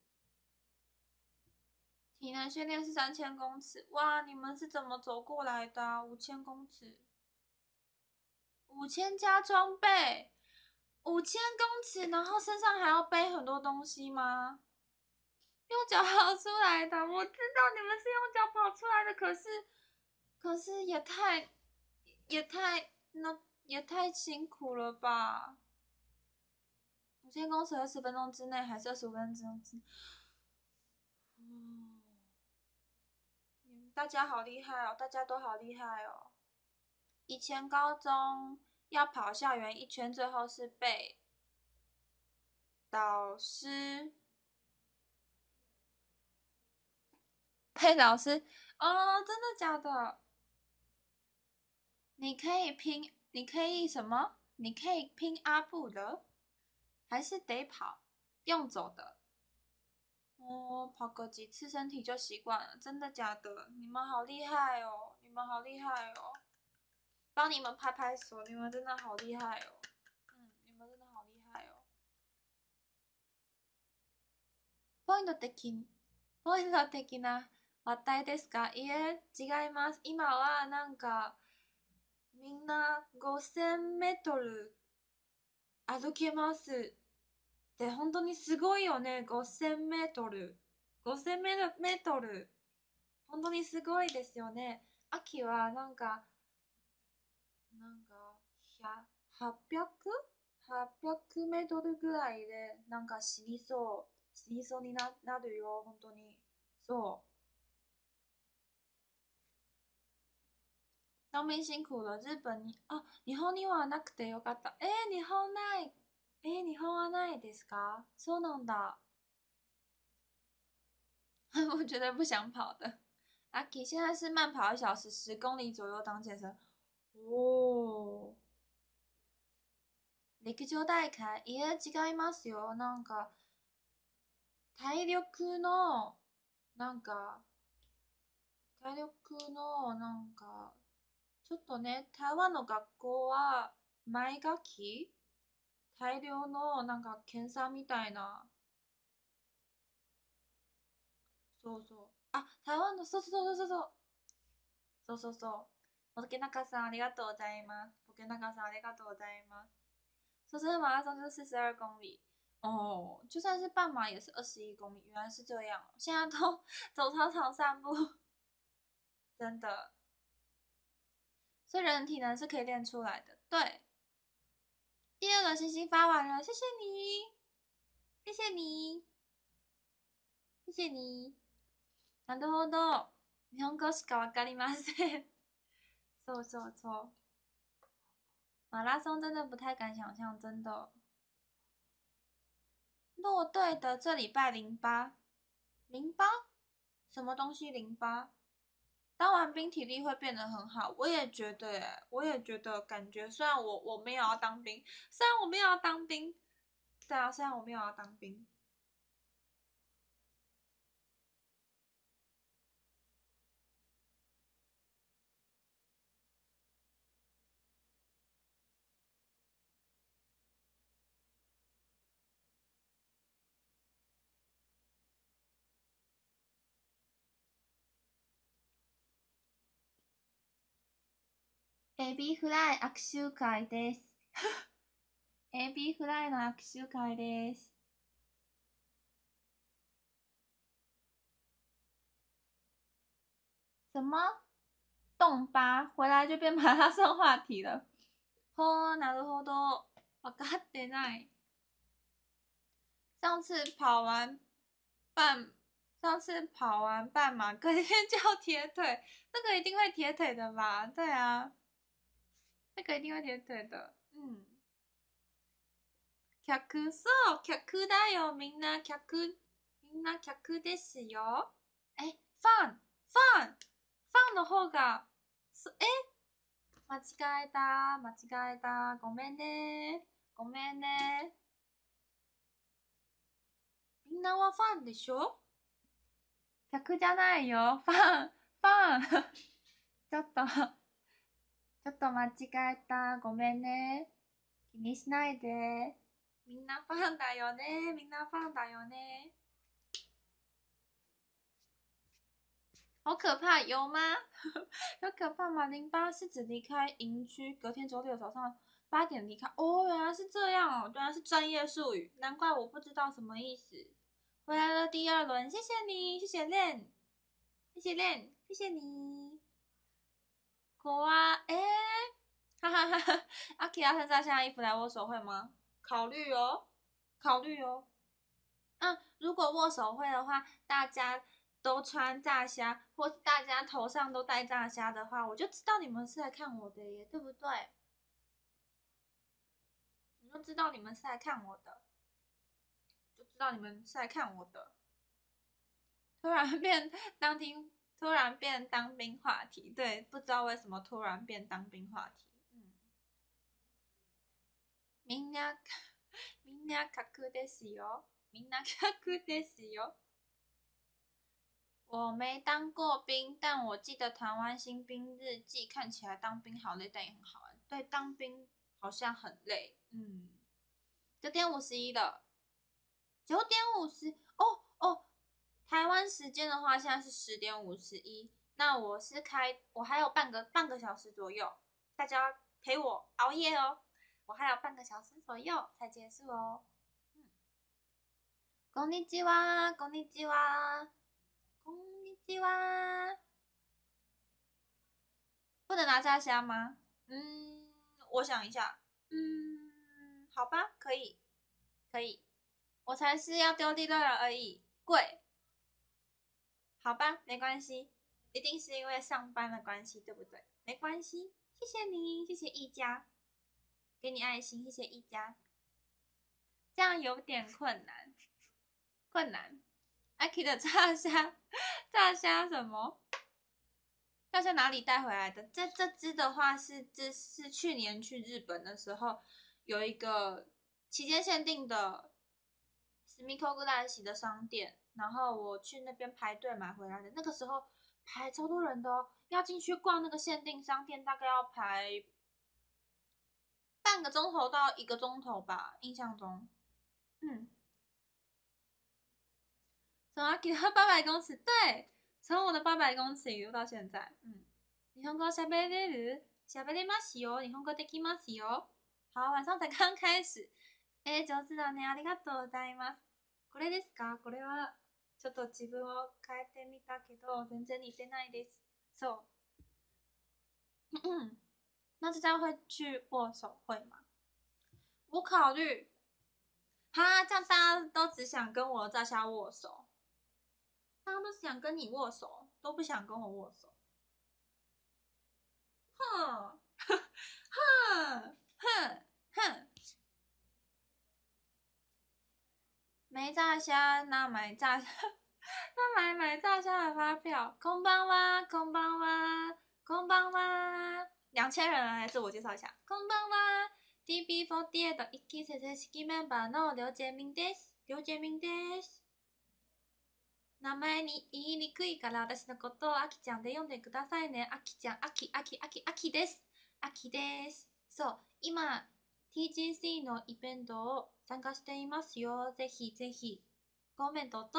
体能训练是三千公尺，哇！你们是怎么走过来的？五千公尺，五千加装备，五千公尺，然后身上还要背很多东西吗？用脚跑出来的，我知道你们是用脚跑出来的，可是，可是也太，也太，那也太辛苦了吧？五千公尺二十分钟之内，还是二十五分钟之内？大家好厉害哦！大家都好厉害哦！以前高中要跑校园一圈，最后是被导师被老师哦，真的假的？你可以拼，你可以什么？你可以拼阿布的，还是得跑用走的？哦，跑个几次身体就习惯了，真的假的？你们好厉害哦！你们好厉害哦！帮你们拍拍手，你们真的好厉害哦！嗯，你们真的好厉害哦！ポイント的ポイント的な話題ですか？いえ、違います。今はなんかみんな5000メートル歩けます。で、本当にすごいよね。5000メートル。5000メートル。本当にすごいですよね。秋はなんか、なんか、800?800 メートルぐらいで、なんか死にそう。死にそうにななるよ、本当に。そう。農民辛苦了、日本に、あ、日本にはなくてよかった。えー、日本ない。えー、日本はないですかそうなんだ。我觉得不想跑的。a k 现在是慢跑一小时十公里左右当健身。お陸上大会いや、違いますよ。なんか、体力の、なんか、体力の、なんか、ちょっとね、台湾の学校は、前学期大量のなんか検査みたいな、そうそう、あ、台湾の、そうそうそうそうそう、そうそうそう、お竹中さんありがとうございます、お竹中さんありがとうございます。そうそう、半马是四十二公里，哦，就算是半马也是二十一公里，原来是这样。现在都走操场散步，真的。以人体呢是可以练出来的，对。第二个星星发完了，谢谢你，谢谢你，谢谢你，很多很多。你好，恭喜我咖喱妈生。错错错，马拉松真的不太敢想象，真的。落队的这礼拜零八零八，什么东西零八？当完兵体力会变得很好，我也觉得，我也觉得感觉。虽然我我没有要当兵，虽然我没有要当兵，对啊，虽然我没有要当兵。エビフライ握手会です。エビフライの握手会です。什么？冻回来就变马拉松话题了。なるほど。わかってない。上次跑完半，上次跑完半马，隔天就要铁腿，那个一定会铁腿的吧？对啊。なんかで言ったたうん客そう客だよみんな客みんな客ですよえファンファンファンの方がえ間違えた間違えたごめんねごめんねみんなはファンでしょ客じゃないよファンファン ちょっとちょっと間違えたごめんね。気にしないで。みんなファンだよね。みんなファンだよね。好可怕，有吗？有 可怕吗？零八是指离开营区，隔天周六早上八点离开。哦，原来是这样哦，原来是专业术语，难怪我不知道什么意思。回来了第二轮，谢谢你，谢谢练，谢谢练，谢谢你。可啊，哎，哈哈哈哈！阿奇要穿炸虾衣服来握手会吗？考虑哦，考虑哦。嗯，如果握手会的话，大家都穿炸虾，或是大家头上都戴炸虾的话，我就知道你们是来看我的耶，对不对？我就知道你们是来看我的，就知道你们是来看我的。突然变当听。突然变当兵话题，对，不知道为什么突然变当兵话题。嗯。明阿，明阿卡库德西哟，明阿卡库です哟。我没当过兵，但我记得台湾新兵日记，看起来当兵好累，但也很好玩。对，当兵好像很累，嗯。九点五十一了。九点五十。台湾时间的话，现在是十点五十一。那我是开，我还有半个半个小时左右，大家陪我熬夜哦。我还有半个小时左右才结束哦。嗯，んに哇，は，こ哇，にち哇，不能拿炸虾吗？嗯，我想一下，嗯，好吧，可以，可以。我才是要丢地乱了而已，贵。好吧，没关系，一定是因为上班的关系，对不对？没关系，谢谢你，谢谢一家，给你爱心，谢谢一家。这样有点困难，困难。阿奇的炸虾，炸虾什么？炸虾哪里带回来的？这这只的话是这是去年去日本的时候有一个期间限定的 s m i g g l 大型的商店。然后我去那边排队买回来的那个时候，排超多人的哦。要进去逛那个限定商店，大概要排半个钟头到一个钟头吧，印象中。嗯，怎么啊？给他八百公尺，对，从我的八百公尺游到现在。嗯，你通过下小白兔，下白兔马是哦，你好哥，得吉马是哦。好，晚上才刚开始。诶，就知道呢？ありがとうございます。これですか？これはちょっと自分を変えてみたけど、全然似てないです。そう。まずじゃあ握手会吗？我考虑。哈，这样大家都只想跟我在下握手，他们想跟你握手，都不想跟我握手。哼，哼，哼，哼。没炸虾，那买炸虾，那买买炸虾的发票。空邦哇，空邦哇，空邦哇，两千人来自我介绍一下。空邦哇，DB48 一期正式メンバーの刘杰明です。杰明です。名前に言いにくいから私のことをあきちゃんで読んでくださいね。あきちゃん、あき、あき、あき、あきです。あきです。そう、今、TGC のイベントを加していますよ。ぜひぜひ、コメントと、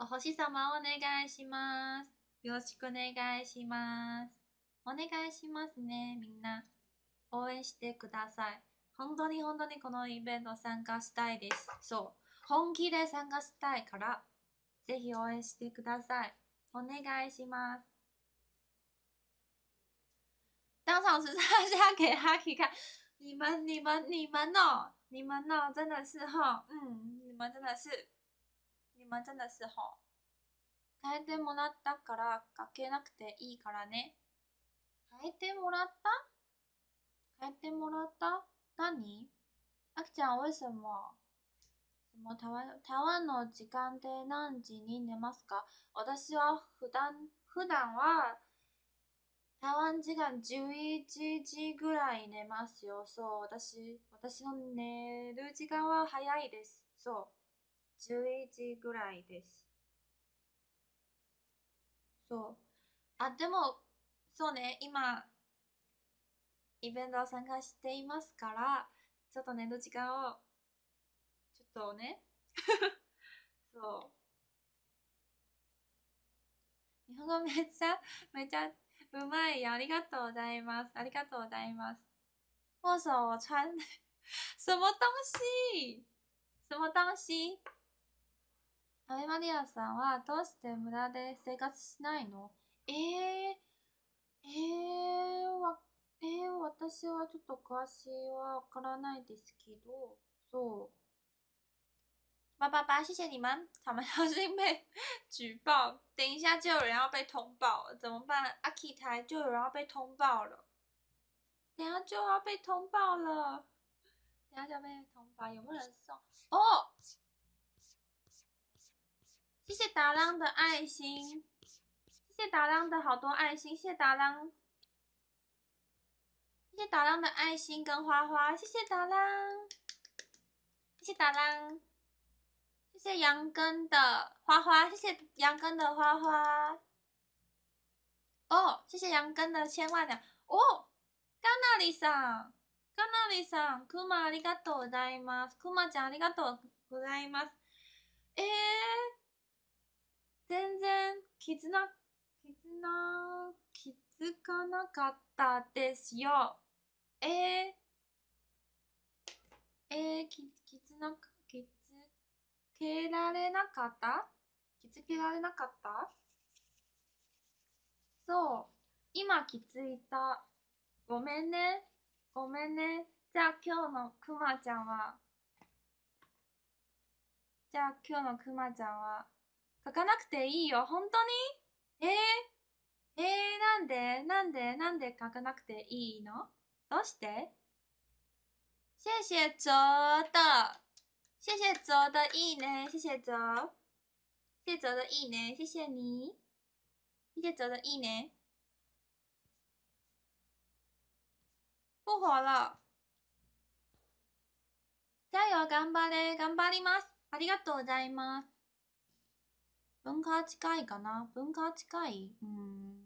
お星様お願いします。よろしくお願いします。お願いしますね、みんな。応援してください。本当に本当にこのイベント参加したいです。そう。本気で参加したいから、ぜひ応援してください。お願いします。当场を大家给 Haki 看，你们、你们、你们哦！你们呢真的是哈、嗯、你们真的是、你们真的是哈。変えてもらったからかけなくていいからね。変えてもらった変えてもらった何あきちゃん、おいしも。そのタワタワの時間で何時に寝ますか私は普段普段は台湾時間十一時ぐらい寝ますよ。そう、私、私の寝る時間は早いです。そう、十一時ぐらいです。そう。あ、でも、そうね、今、イベントを参加していますから、ちょっと寝る時間を、ちょっとね、そう。日本語めっちゃ、めちゃ、うまいありがとうございます。ありがとうございます。放送を穿什么东西什么东西アメマリアさんはどうして村で生活しないのえー、えー、わ、えー、私はちょっと詳しいはわからないですけど、そう。爸爸，谢谢你们。他们 要是被举报，等一下就有人要被通报了，怎么办？阿奇台，就有人要被通报了，等下就要被通报了。等下，就要被通报，有没有人送？哦，谢谢达浪的爱心，谢谢达浪的好多爱心，谢谢达浪，谢谢达浪的爱心跟花花，谢谢达浪，谢谢达浪。谢杨根的花花，谢谢杨根的花花。哦，谢谢杨根的千万两。哦，かなりさん、かなりさん、くまありがとうございます。くまちゃんありがとうございます。えー、全然気づな、気づな、気づかなかったですよ。えー、えー、き、きつなかけられなかった気づけられなかったそう。今気づいた。ごめんね。ごめんね。じゃあ今日のくまちゃんは、じゃあ今日のくまちゃんは、書かなくていいよ。本当にえー、えー、なんでなんでなんで書かなくていいのどうしてちょっと谢谢泽的いいね，谢谢泽，谢谢泽的いいね，谢谢你，谢谢泽的いいね。不火了，加油，頑張れ、頑張ります。ありがとうございます。文化近いかな文化近いうん。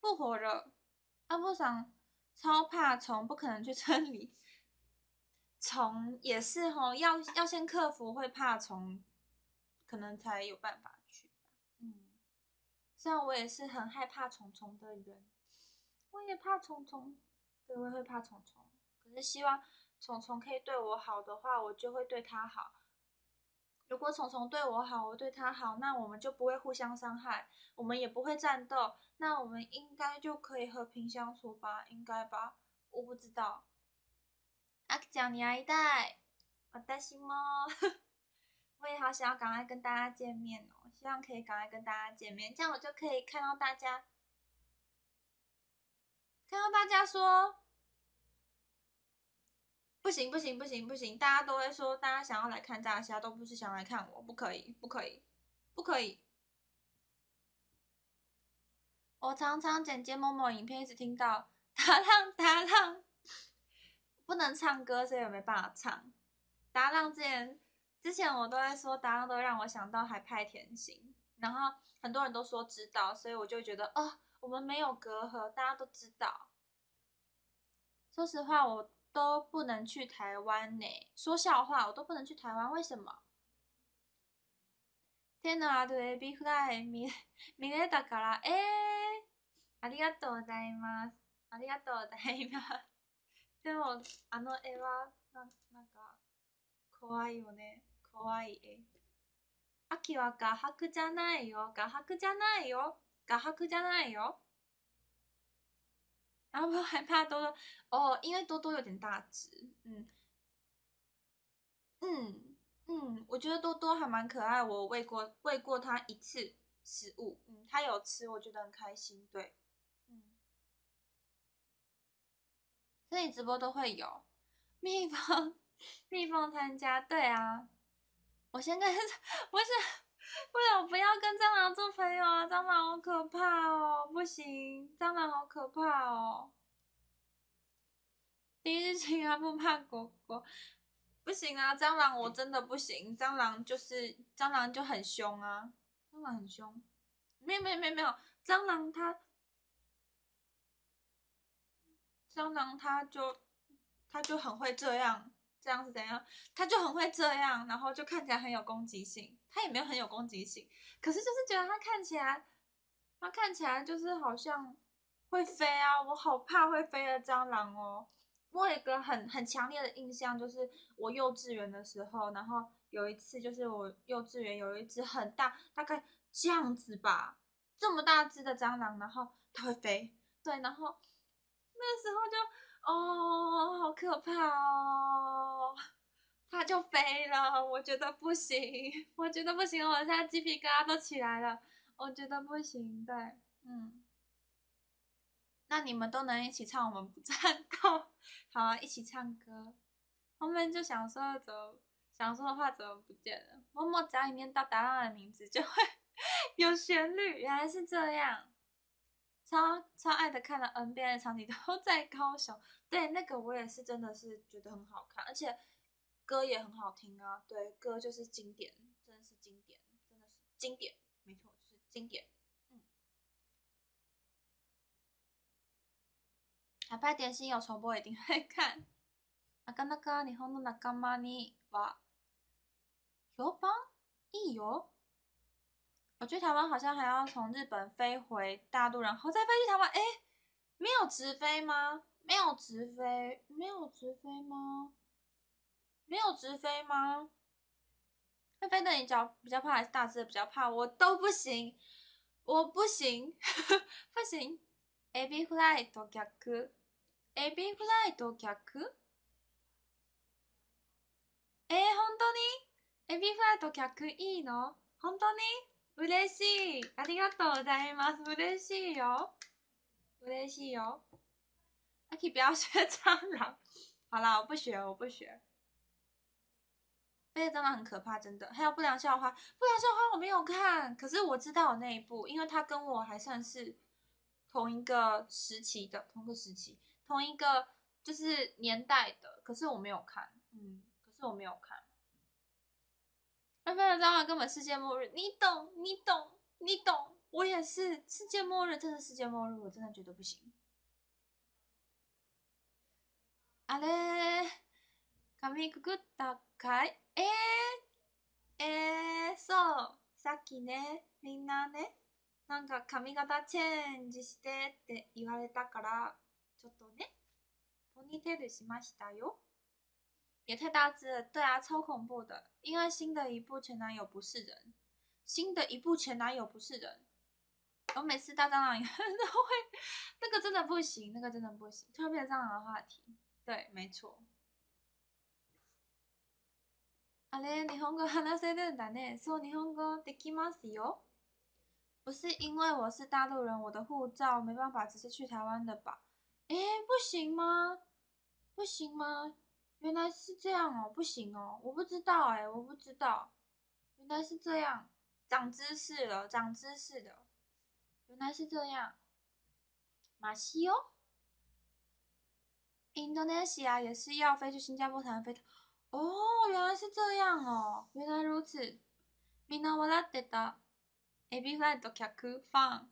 不火了，阿布桑超怕虫，不可能去村里。虫也是哦，要要先克服，会怕虫，可能才有办法去。嗯，虽然我也是很害怕虫虫的人，我也怕虫虫，对，我也会怕虫虫。可是希望虫虫可以对我好的话，我就会对他好。如果虫虫对我好，我对他好，那我们就不会互相伤害，我们也不会战斗，那我们应该就可以和平相处吧？应该吧？我不知道。阿克娇，你阿一带，好担心哦！我也好想要赶快跟大家见面哦，希望可以赶快跟大家见面，这样我就可以看到大家，看到大家说不行，不行，不行，不行！大家都会说，大家想要来看大虾，都不是想来看我，不可以，不可以，不可以！我常常剪接某某影片，一直听到打浪，打 浪。不能唱歌，所以我没办法唱。达浪之前，之前我都在说达浪都让我想到海派甜心，然后很多人都说知道，所以我就觉得哦，我们没有隔阂，大家都知道。说实话，我都不能去台湾呢，说笑话，我都不能去台湾，为什么？天哪，对，明天，明天打卡啦！哎，ありがとうございます，ありがとうございます。でも、あの絵は、ななんか、怖いよね。怖い絵。秋は画伯じゃないよ。画伯じゃないよ。画伯じゃないよ。あ然后害怕多多哦，因为多多有点大只，嗯嗯嗯，我觉得多多还蛮可爱，我喂过喂过う一次食物，嗯，う有吃，我觉得很开心，对。自己直播都会有蜜蜂、蜜蜂参加，对啊。我先跟 不是，为是我不要跟蟑螂做朋友啊？蟑螂好可怕哦，不行，蟑螂好可怕哦。第一次群他不怕狗狗，不行啊，蟑螂我真的不行，蟑螂就是蟑螂就很凶啊，蟑螂很凶。没有没有没有没有，蟑螂它。蟑螂，它就，它就很会这样，这样是怎样？它就很会这样，然后就看起来很有攻击性。它也没有很有攻击性，可是就是觉得它看起来，它看起来就是好像会飞啊！我好怕会飞的蟑螂哦。我一个很很强烈的印象就是，我幼稚园的时候，然后有一次就是我幼稚园有一只很大，大概这样子吧，这么大只的蟑螂，然后它会飞。对，然后。那时候就哦，好可怕哦，它就飞了。我觉得不行，我觉得不行，我现在鸡皮疙瘩都起来了。我觉得不行，对，嗯。那你们都能一起唱，我们不战斗，好，啊，一起唱歌。后面就想说怎么想说的话怎么不见了？默默只要一念到达拉的名字，就会 有旋律。原来是这样。超超爱的看了 N 遍，场景都在高雄。对，那个我也是，真的是觉得很好看，而且歌也很好听啊。对，歌就是经典，真的是经典，真的是经典，没错，就是经典。嗯。派甜心，有重播，一定会看。阿哥那哥，你和那阿妈呢？哇，有いい有。我去台湾好像还要从日本飞回大陆，然后再飞去台湾。哎，没有直飞吗？没有直飞，没有直飞吗？没有直飞吗？会飞的，你脚比较怕，还是大只的比较怕？我都不行，我不行，不行。a ビフライト客、エビフラ a ト客、え本当にエビフライト客いいの？本当に？嬉しい，ありがとうございます。嬉しいよ，嬉しいよ。阿 kie 表兄长好啦，我不学，我不学。飞的真的很可怕，真的。还有不良校花，不良校花我没有看，可是我知道那一部，因为他跟我还算是同一个时期的，同一个时期，同一个就是年代的。可是我没有看，嗯，可是我没有看。拜拜了，脏话根本世界末日，你懂，你懂，你懂，我也是，世界末日真的世界末日，我真的觉得不行。あれ髪くくったかいえー、えー、そうさっきねみんなねなんか髪型チェンジしてって言われたからちょっとねポニーテールしましたよ也太大只了，对啊，超恐怖的。因为新的一部前男友不是人，新的一部前男友不是人。我每次大蟑螂 都会，那个真的不行，那个真的不行，特别蟑螂的话题。对，没错。不是因为我是大陆人，我的护照没办法直接去台湾的吧？哎，不行吗？不行吗？原来是这样哦，不行哦，我不知道哎，我不知道，原来是这样，长知识了，长知识了，原来是这样，马西欧印度尼西亚也是要飞去新加坡才能飞到，哦，原来是这样哦，原来如此，みんな笑ってた、avi flight 客ファン、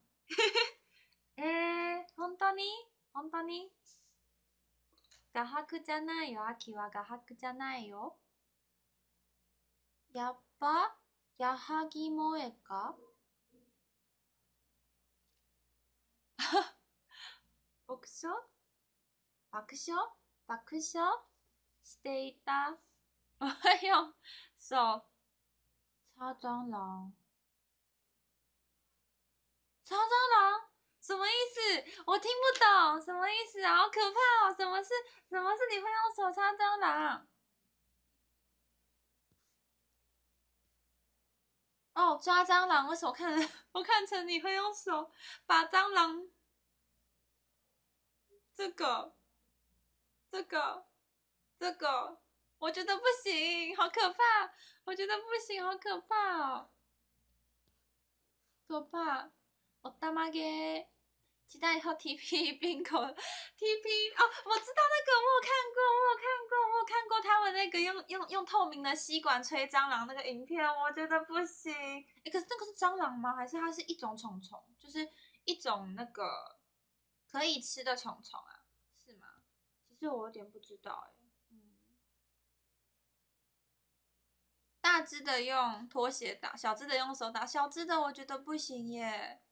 え、本当に、本当に。画伯じゃないよ、秋は画伯じゃないよ。やっぱ、やはぎ萌えか 爆笑爆笑爆笑していた。おはよう。そう。擦蟑螂。擦蟑螂什么意思？我听不懂什么意思好可怕哦！什么是？什么是？你会用手抓蟑螂？哦，抓蟑螂？我我看我看成你会用手把蟑螂这个、这个、这个，我觉得不行，好可怕！我觉得不行，好可怕哦！多怕！我大妈给。期待以后 T P Bingo T P 哦，我知道那个，我有看过，我有看过，我有看过他们那个用用用透明的吸管吹蟑螂那个影片，我觉得不行。哎，可是那个是蟑螂吗？还是它是一种虫虫？就是一种那个可以吃的虫虫啊？是吗？其实我有点不知道哎。嗯，大只的用拖鞋打，小只的用手打，小只的我觉得不行耶。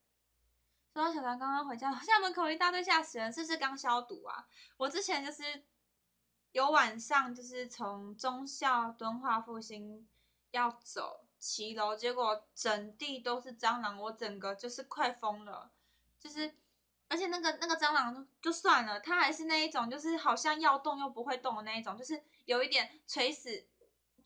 说到小兰刚刚回家，校门口一大堆驾驶员，是不是刚消毒啊？我之前就是有晚上就是从中校敦化复兴要走骑楼，结果整地都是蟑螂，我整个就是快疯了，就是而且那个那个蟑螂就算了，它还是那一种就是好像要动又不会动的那一种，就是有一点垂死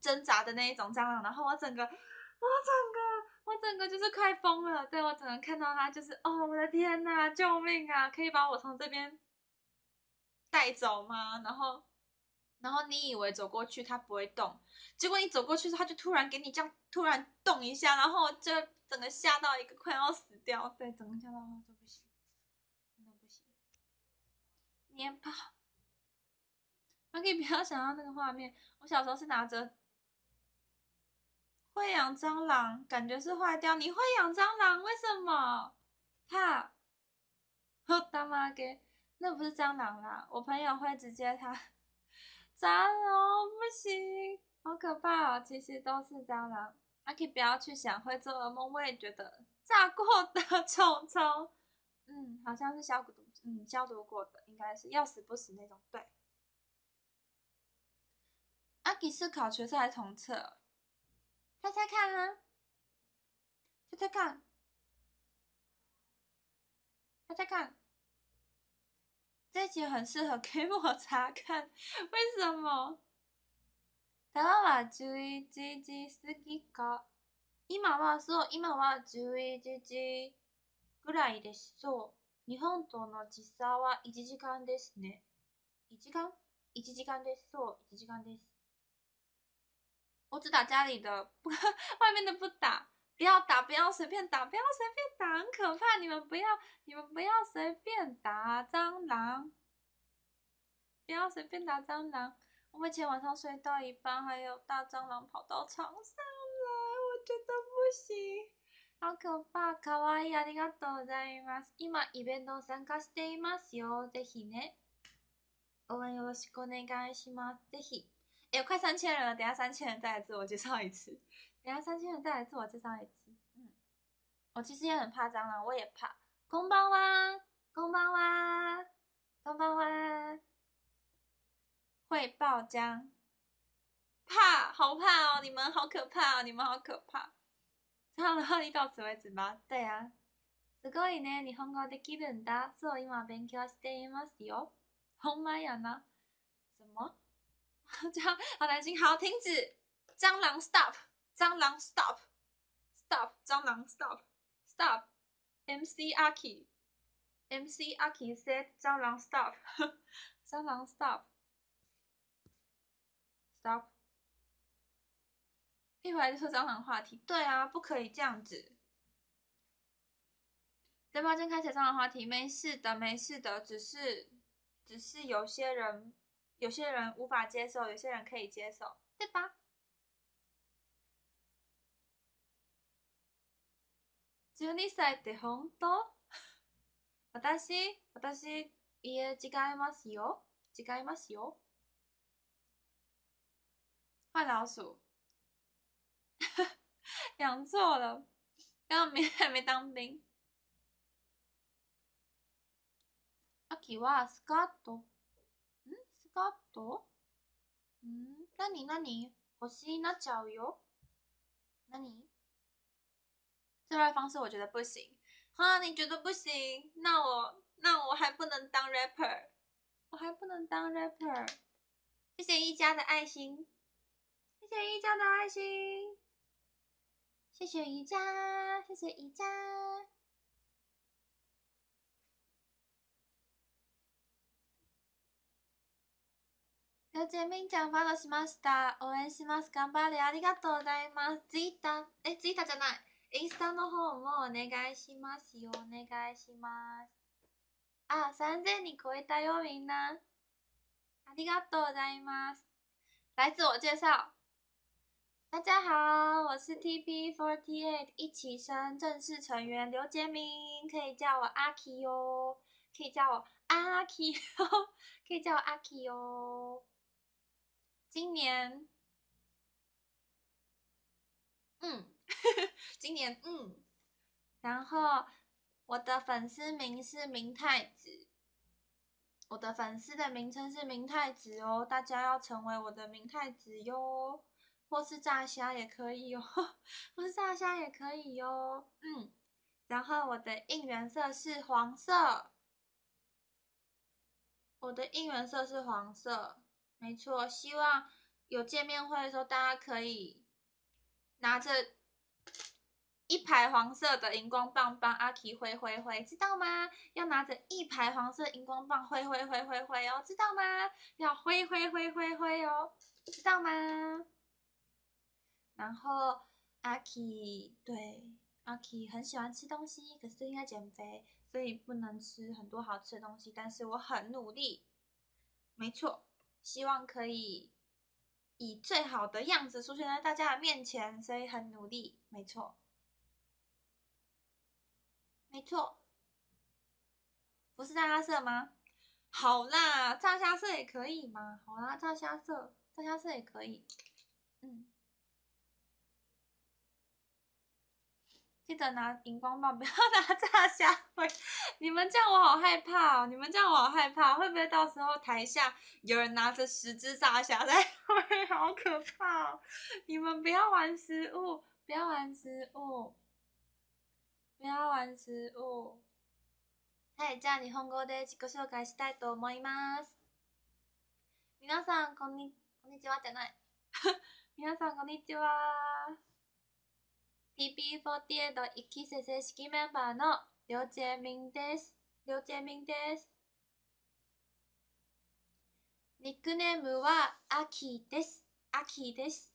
挣扎的那一种蟑螂，然后我整个我整个。我整个就是快疯了，对我只能看到他就是哦，我的天呐，救命啊！可以把我从这边带走吗？然后，然后你以为走过去他不会动，结果你走过去他就突然给你这样突然动一下，然后就整个吓到一个快要死掉，对，整个吓到就不行，真的不行。鞭炮，大可以不要想到那个画面。我小时候是拿着。会养蟑螂，感觉是坏掉。你会养蟑螂，为什么？怕。我 他妈给那不是蟑螂啦。我朋友会直接他，蟑螂不行，好可怕哦。其实都是蟑螂。阿 K 不要去想会做噩梦，我也觉得炸过的虫 虫，嗯，好像是消毒，嗯，消毒过的应该是要死不死那种。对。阿 K 是考学测还是同测？猜猜看啊！猜猜看！猜猜看！这一集很适合给我查看，为什么？たん。は11時過ぎか。今はそう、今は11時ぐらいです。そう。日本との時差は1時間ですね。1時間 ?1 時間です。そう、1時間です。我只打家里的，不 外面的不打。不要打，不要随便打，不要随便打，很可怕！你们不要，你们不要随便打蟑螂。不要随便打蟑螂。我以前晚上睡到一半，还有大蟑螂跑到床上来，我就都不行。好父さ可愛い、ありがとうございます。今、まイベント参加していますよ。ぜひね、お、よろしくお願いします。ぜひ。也快三千人了，等下三千人再来自我介绍一次，等下三千人再来自我介绍一次。嗯，我其实也很怕蟑螂，我也怕。工包哇，工包哇，工包哇，会爆浆，怕，好怕哦！你们好可怕哦！你们好可怕。这样的话到此为止吗？对啊。すごいね、日本でるんだ。そう今勉強していますよ。ほんまやな。这样好难听，好停止，蟑螂 stop，蟑螂 stop，stop，蟑螂 stop，stop，MC 阿 Key，MC 阿 Key said，蟑螂 stop，蟑螂 stop，stop，一回来就说蟑螂话题，对啊，不可以这样子，对吧？先开启蟑螂话题，没事的，没事的，只是，只是有些人。有些人无法接受，有些人可以接受，对吧？十二歳で本当、私、私家違いますよ、違いますよ。坏老鼠，养错了，刚没还没当兵。秋はスカート。ト？嗯，那你、那欲しいなちゃうよ。那尼？这方式我觉得不行。啊，你觉得不行？那我那我还不能当 rapper，我还不能当 rapper。谢谢一家的爱心，谢谢一家的爱心，谢谢一家，谢谢一家。幼稚園みんちゃんファローしました。応援します。頑張れ。ありがとうございます。ツイッター、え、ツイッターじゃない。インスタの方もお願いしますよ。お願いします。あ、3000人超えたよ、みんな。ありがとうございます。来自我介绍。大家好，我是 TP48 一起生正式成员刘杰明，可以叫我阿 K 哟，可以叫我阿 K 哟，可以叫我阿 K 哟。今年，嗯，今年，嗯，然后我的粉丝名是明太子，我的粉丝的名称是明太子哦，大家要成为我的明太子哟，或是炸虾也可以哦，或是炸虾也可以哟，嗯，然后我的应援色是黄色，我的应援色是黄色。没错，希望有见面会的时候，大家可以拿着一排黄色的荧光棒帮阿奇挥挥挥，知道吗？要拿着一排黄色荧光棒挥挥挥挥挥哦，知道吗？要挥挥挥挥挥哦，知道吗？然后阿奇对阿奇很喜欢吃东西，可是应该减肥，所以不能吃很多好吃的东西。但是我很努力，没错。希望可以以最好的样子出现在大家的面前，所以很努力。没错，没错，不是炸虾色吗？好啦，炸虾色也可以嘛。好啦，炸虾色，炸虾色也可以。嗯。记得拿荧光棒，不要拿炸虾！会，你们这样我好害怕哦！你们这样我好害怕，会不会到时候台下有人拿着十只炸虾在？好可怕！你们不要玩食物，不要玩食物，不要玩食物。はい、じゃあ日本語で自己紹介したいと思います。みなさんこんにちは、こんにちはじゃない。みなさんこんにちは。PP48 一期生正式メンバーのりょうちえみんです。りょうちえみんです。ニックネームはあきです。あきです。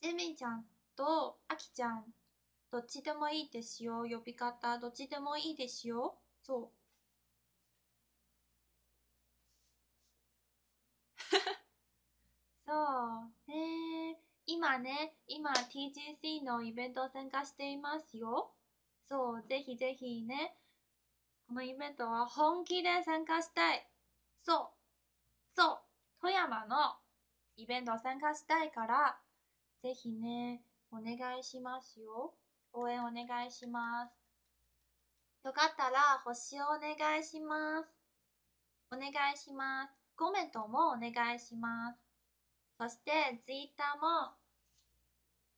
ジェミンちゃんとあきちゃん、どっちでもいいですよ。呼び方、どっちでもいいですよ。そう。そうね今ね、今 TGC のイベント参加していますよ。そう、ぜひぜひね、このイベントは本気で参加したい。そう、そう、富山のイベント参加したいから、ぜひね、お願いしますよ。応援お願いします。よかったら星をお願いします。お願いします。コメントもお願いします。そして Twitter も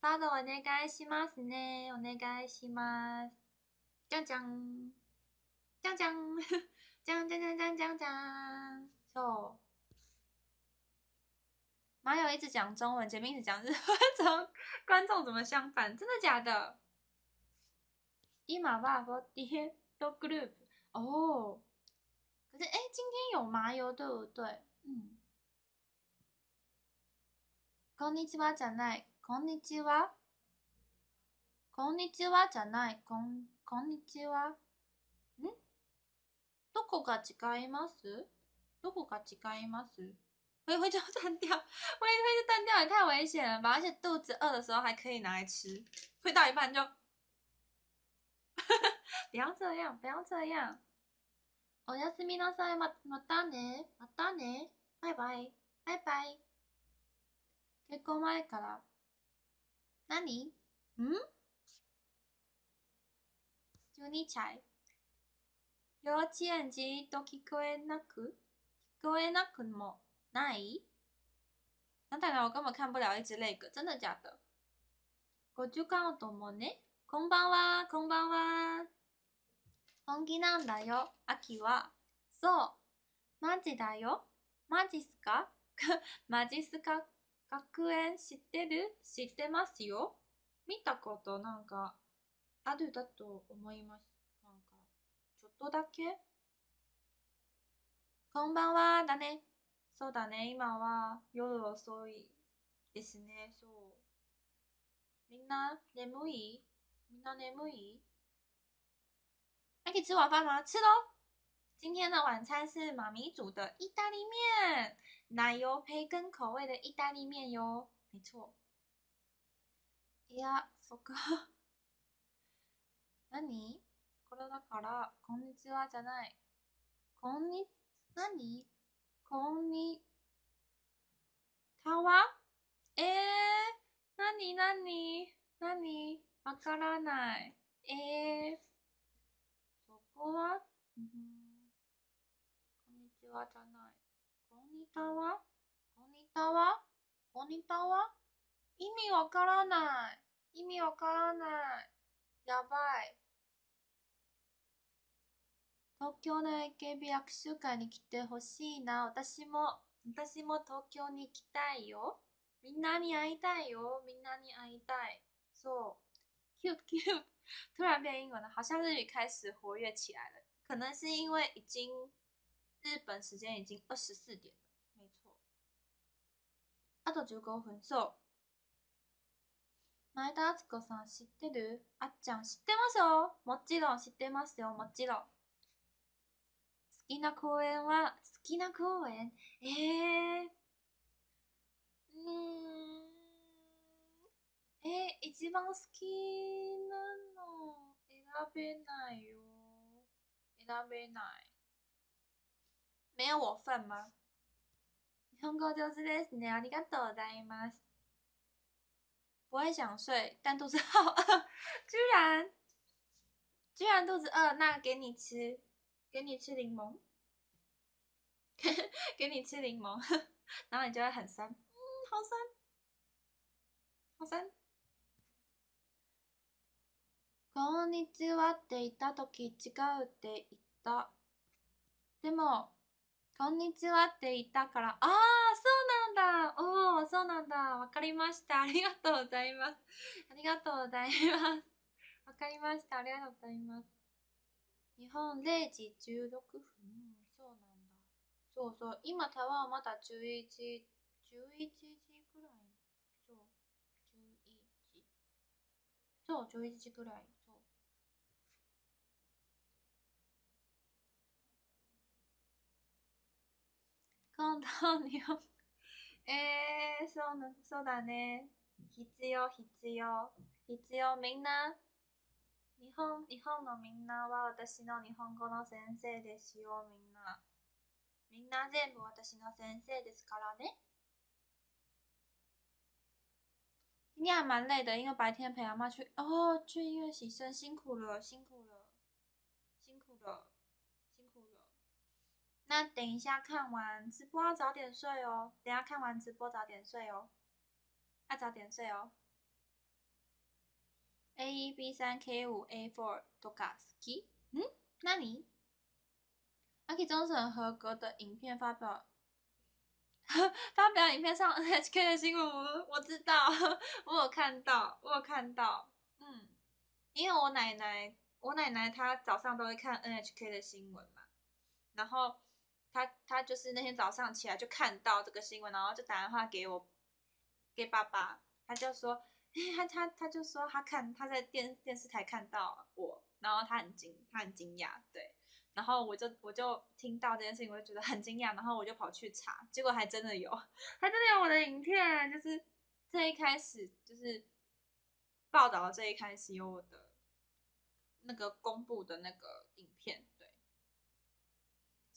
发的お願いしますね。お願いします。讲讲讲讲讲讲讲讲讲讲。So，马友一直讲中文，杰明一直讲日文，怎么观众怎么相反？真的假的？今はボディドグループ。哦，可是哎，今天有麻油对不对？嗯。こんにちはじゃない。こんにちは。こんにちはじゃない。こん、こんにちは。んどこが違いますどこが違います回回就断掉，回一回就断掉，也太危险了吧！而且肚子饿的时候还可以拿来吃，会到一半就，不要这样，不要这样。おやすみなさい、ままたね、またね、バイバイ、バイバイ。結婚前から何ん ?12 歳。幼稚園じっと聞こえなく、聞こえなくもない那当然，我根本看不了一只那个，真的假的？ご住感をともね。こんばんは、こんばんは。本気なんだよ、秋は。そう。マジだよ。マジっすか マジっすか学園知ってる知ってますよ見たことなんかあるだと思います。なんか、ちょっとだけこんばんは、だね。そうだね、今は夜遅いですね、そう。みんな眠いみんな眠いあ可ち吃晚饭吗？吃喽。今天的晚餐是妈咪煮的意大利面。奶油培根口味的意大利面哟。没错。いや、そっか。な にこれだから、こんにちはじゃない。こんに、なにこんに、たわえぇ、ー、なになになにわからない。えぇ、ー、そこは、うん、こんにちはじゃない。たわこんにたわこんにたわ意味わからない。意味わからない。やばい。東京の AKB 握手会に来てほしいな。私も、私も東京に行きたいよ。みんなに会いたいよ。みんなに会いたい。そう。キュ t e cute。突然变英文了，好像日语开始活跃起来了。可能是因为已经日本时间已经二十点。あと15分、そう。前田敦子さん知ってるあっちゃん知ってますよ。もちろん知ってますよ、もちろん。好きな公園は、好きな公園えー。うーん。えー、一番好きなの選べないよ。選べない。没有我份吗？日本語上手ですね。ありがとうございます。不会想睡，但肚子好饿，居然居然肚子饿，那给你吃，给你吃柠檬，给你吃柠檬，然后你就会很酸，嗯，好酸，好酸。こんにちはって言ったとき違うって言った。でもこんにちはって言ったから、ああ、そうなんだ。おお、そうなんだ。わかりました。ありがとうございます。ありがとうございます。わかりました。ありがとうございます。日本0時16分。そうなんだ。そうそう。今、タワーまだ11、11時くらい。そう、11時。そう、11時くらい。そうだえー、そうな、そうだね。必要、必要。必要、みんな。日本、日本のみんなは私の日本語の先生ですよ、みんな。みんな全部私の先生ですからね。今天还蛮累的，因为白天陪阿妈去哦，去夜洗身，辛苦了，辛苦了。那等一下看完直播要早点睡哦。等下看完直播早点睡哦，要早点睡哦。A 一 B 三 K 五 A f o u r r s k i 嗯，那你？阿 K 忠臣合格的影片发表，发表影片上 NHK 的新闻，我知道，我有看到，我有看到。嗯，因为我奶奶，我奶奶她早上都会看 NHK 的新闻嘛，然后。他他就是那天早上起来就看到这个新闻，然后就打电话给我，给爸爸，他就说，他他他就说他看他在电电视台看到我，然后他很惊他很惊讶，对，然后我就我就听到这件事情，我就觉得很惊讶，然后我就跑去查，结果还真的有，还真的有我的影片，就是这一开始就是报道的这一开始有我的那个公布的那个。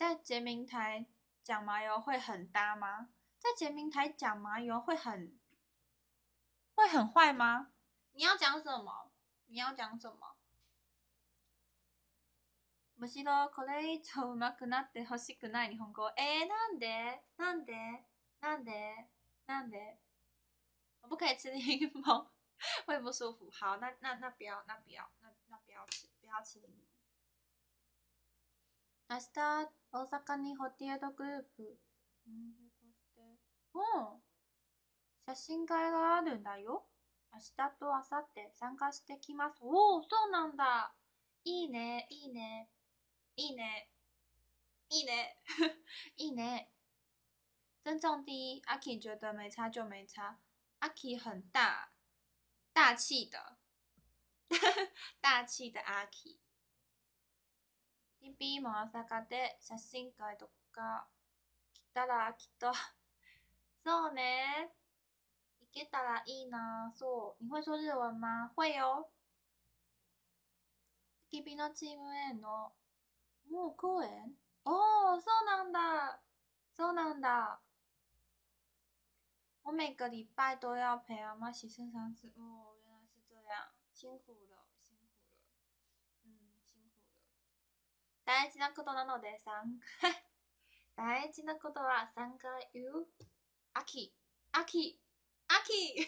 在捷明台讲麻油会很搭吗？在捷明台讲麻油会很会很坏吗？你要讲什么？你要讲什么？不可以吃柠檬，会 不舒服。好。那那那不要，那不要，那那不要吃，不要吃。明日、大阪にホテイエドグループうの写真会があるんだよ。明日と明後日参加してきます。おお、そうなんだ。いいね、いいね。いいね。いいね。いいね。尊重第一，阿 K 觉得没差就没差。阿 K 很大大气的，大气的阿 K。ピピも朝阪で写真会とか来たらきっと そうね。行けたらいいな。そう。你会说日文吗会よ。ピピのチーム A の、もう公演おー、そうなんだ。そうなんだ。我每个礼拜都要陪阿妈洗身上次。哦，原来是这样，辛苦了。大要的事呢，所以，重三的事啊 t h a n 三 you，阿 k 秋、秋、阿 kie，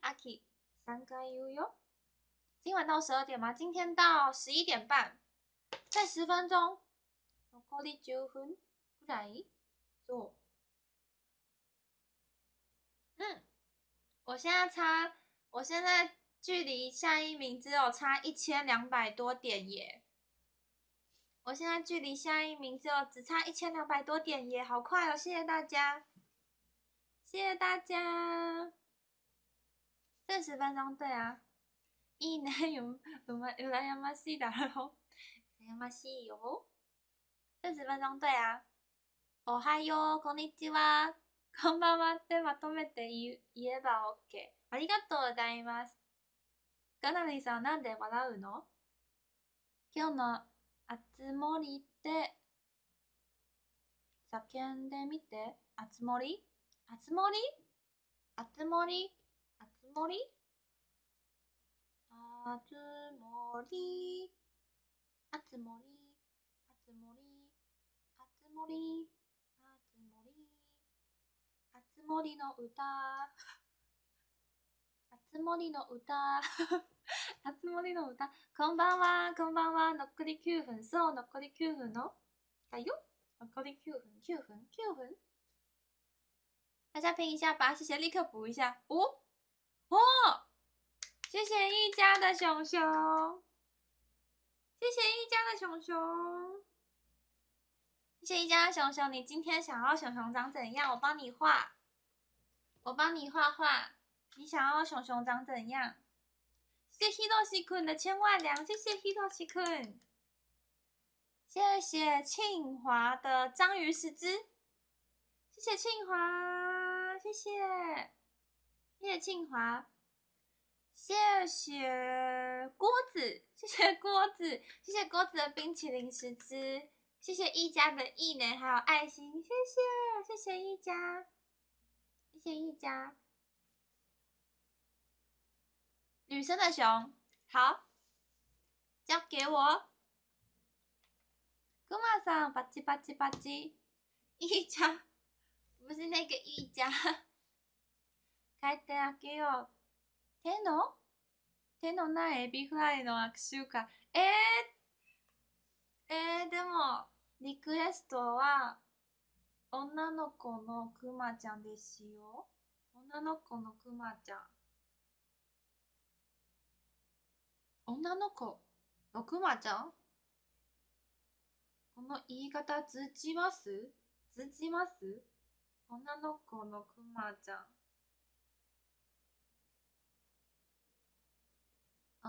阿 k 阿 k 哟。今晚到十二点吗？今天到十一点半，再十分钟。残り1分ぐらい。そう。嗯，我现在差，我现在距离下一名只有差一千两百多点耶。我现在距离下一名只有只差一千两百多点，耶，好快哦！谢谢大家，谢谢大家！这十分钟对啊！一男有有吗？有来吗？西达罗？有吗？西有？这十分钟对啊！Ohayo, konnichiwa, k a m p o ok, arigato g o z a i m さん、なんで笑うの？今日のあつ森って叫んでみて。あつ森あつ森あつ森あつ森あつ森あつ森あつ森あつ森あつ森あつ森の歌あつ森の歌八つもりの歌。こんばんは、こんばんは。残り九分、そう、残り九分のだよ。残り九分、九分、九分。大家拼一下吧，谢谢！立刻补一下。哦哦，谢谢一家的熊熊，谢谢一家的熊熊，谢谢一家的熊熊。你今天想要熊熊长怎样？我帮你画，我帮你画画。你想要熊熊长怎样？谢谢希多西坤的千万粮，谢谢希多西坤，谢谢庆华的章鱼十只，谢谢庆华，谢谢，谢谢庆华，谢谢锅子，谢谢锅子，谢谢锅子的冰淇淋十只，谢谢一家的异能还有爱心，谢谢，谢谢一家，谢谢一家。女生的熊，好，交给我。くまさん、パチパチパチ。いいじゃん。不是那个いいじゃん。帰ってあげよう。手の手のないエビフライの握手会。えー、えー、でも、リクエストは、女の子のくまちゃんですよ。女の子のくまちゃん。女の子のクマちゃんこの言い方通じます通じます女の子のクマちゃん。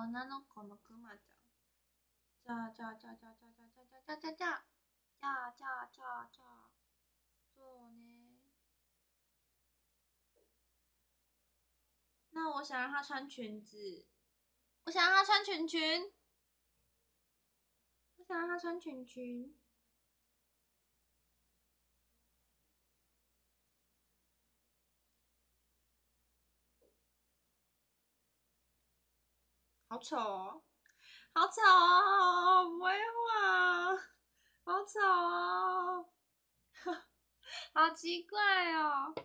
女の子のクマちゃん。じゃあじゃあじゃあじゃあじゃあじゃあじゃあじゃあじゃあじゃあじゃあじゃあ。じじじゃゃゃあああ。そうね。那我想让她穿裙子。我想要他穿裙裙，我想让他穿裙裙，好丑，哦，好丑，哦，不会画，好丑，哦，好奇怪哦。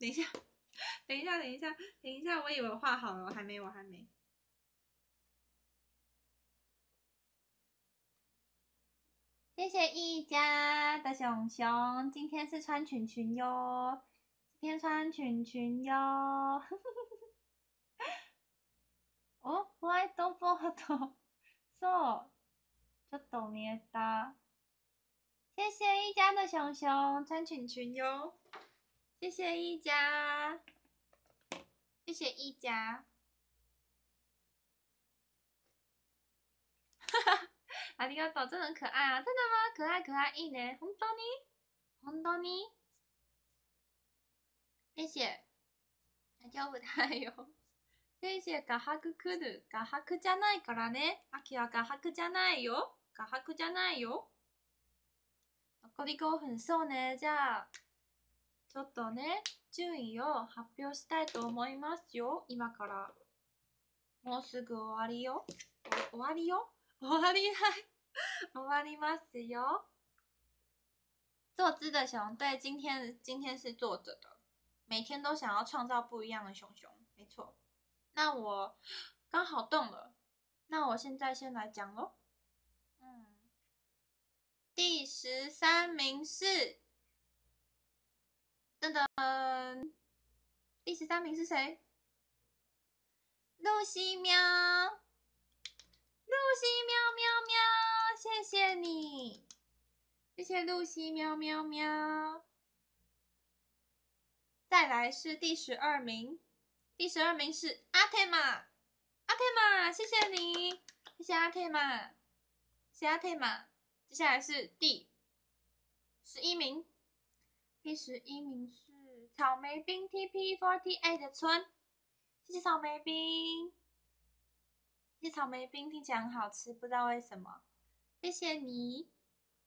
等一下，等一下，等一下，等一下，我以为画好了，我还没，我还没。谢谢一家的熊熊，今天是穿裙裙哟，今天穿裙裙哟。哦 w h 豆 t e b o a d そう、ちょっと見えた。谢谢一家的熊熊，穿裙裙哟。谢谢一家，谢谢一家。哈 哈，ありがとう，真的很可爱啊！真的吗？可爱可爱いいね。本当に？本当に？谢谢。大丈夫だよ。先生、画伯来る。画伯じゃないからね。秋は画伯じゃないよ。画伯じゃないよ。残り5分。そうね。じゃあ。ちょっとね、順位を発表したいと思いますよ、今から。もうすぐ終わりよ。終わりよ終わりはい。終わりますよ。坐姿的熊，对，今天今天是坐着的，每天都想要创造不一样的熊熊，没错。那我刚好动了，那我现在先来讲喽。嗯，第十三名是噔噔，第十三名是谁？露西喵，露西喵喵喵，谢谢你，谢谢露西喵喵喵。再来是第十二名，第十二名是阿泰玛，阿泰玛，谢谢你，谢谢阿泰玛，谢谢阿泰玛。接下来是第十一名。第十一名是草莓冰 T.P. Forty Eight 的村，谢谢草莓冰，谢谢草莓冰，听起来很好吃，不知道为什么，谢谢你。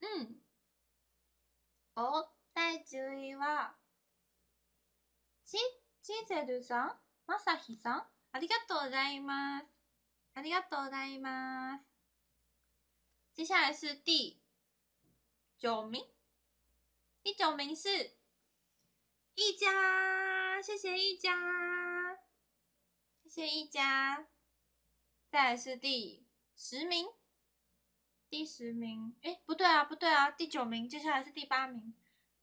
嗯，哦，太治一哇，チチゼルさん、マサヒさん、ありがとうございます、ありがとうございます。接下来是第九名。第九名是一家，谢谢一家，谢谢一家。再来是第十名，第十名，哎，不对啊，不对啊，第九名，接下来是第八名，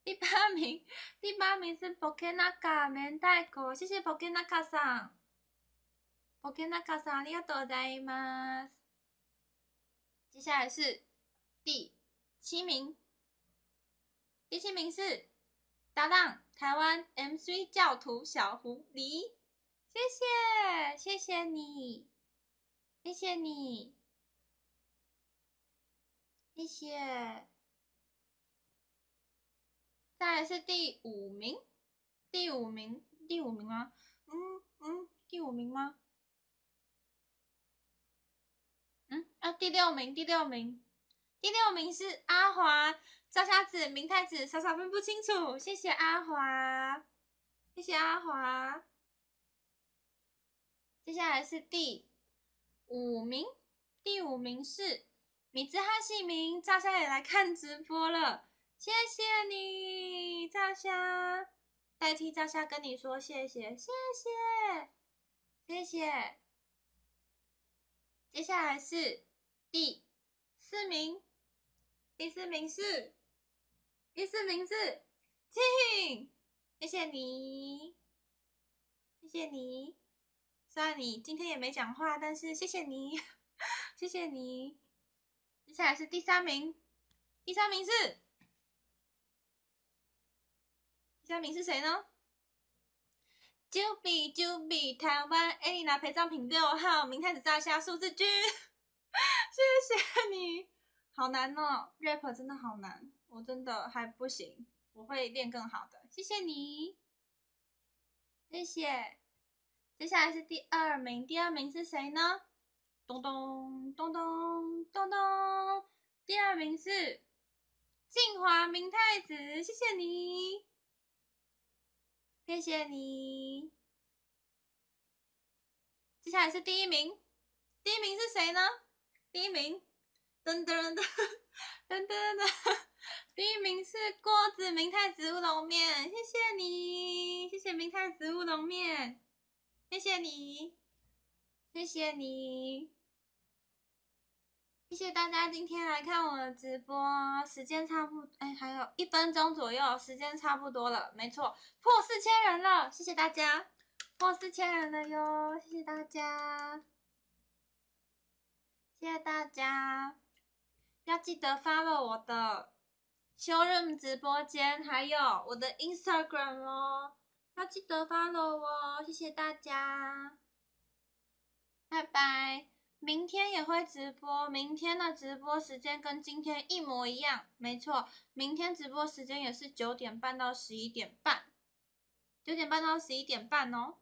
第八名，第八名是 p o ポケナカメン太鼓，谢谢 p o k ポ a ナ a さん，ポケナ k さんありがとうございます。接下来是第七名。第七名是搭档台湾 MC 教徒小狐狸，谢谢谢谢你，谢谢你，谢谢。再是第五名，第五名，第五名吗？嗯嗯，第五名吗？嗯啊，第六名，第六名，第六名是阿华。赵瞎子、明太子，傻傻分不清楚。谢谢阿华，谢谢阿华。接下来是第五名，第五名是米兹哈姓名。赵瞎也来看直播了，谢谢你，赵瞎，代替赵瞎跟你说谢谢，谢谢，谢谢。接下来是第四名，第四名是。第四名是静，谢谢你，谢谢你。虽然你今天也没讲话，但是谢谢你，谢谢你。接下来是第三名，第三名是第三名是谁呢 j u b 比 j u b 台湾艾丽娜陪葬品六号明太子炸虾数字君，谢谢你，好难哦，rap 真的好难。我真的还不行，我会练更好的。谢谢你，谢谢。接下来是第二名，第二名是谁呢？咚咚咚咚咚咚。第二名是晋华明太子，谢谢你，谢谢你。接下来是第一名，第一名是谁呢？第一名，噔噔噔噔 噔噔噔。第一名是郭子明泰植物龙面，谢谢你，谢谢明泰植物龙面，谢谢你，谢谢你，谢谢大家今天来看我的直播，时间差不，哎，还有一分钟左右，时间差不多了，没错，破四千人了，谢谢大家，破四千人了哟，谢谢大家，谢谢大家，要记得 follow 我的。Q Room 直播间，还有我的 Instagram 哦，要记得 follow 哦，谢谢大家，拜拜！明天也会直播，明天的直播时间跟今天一模一样，没错，明天直播时间也是九点半到十一点半，九点半到十一点半哦，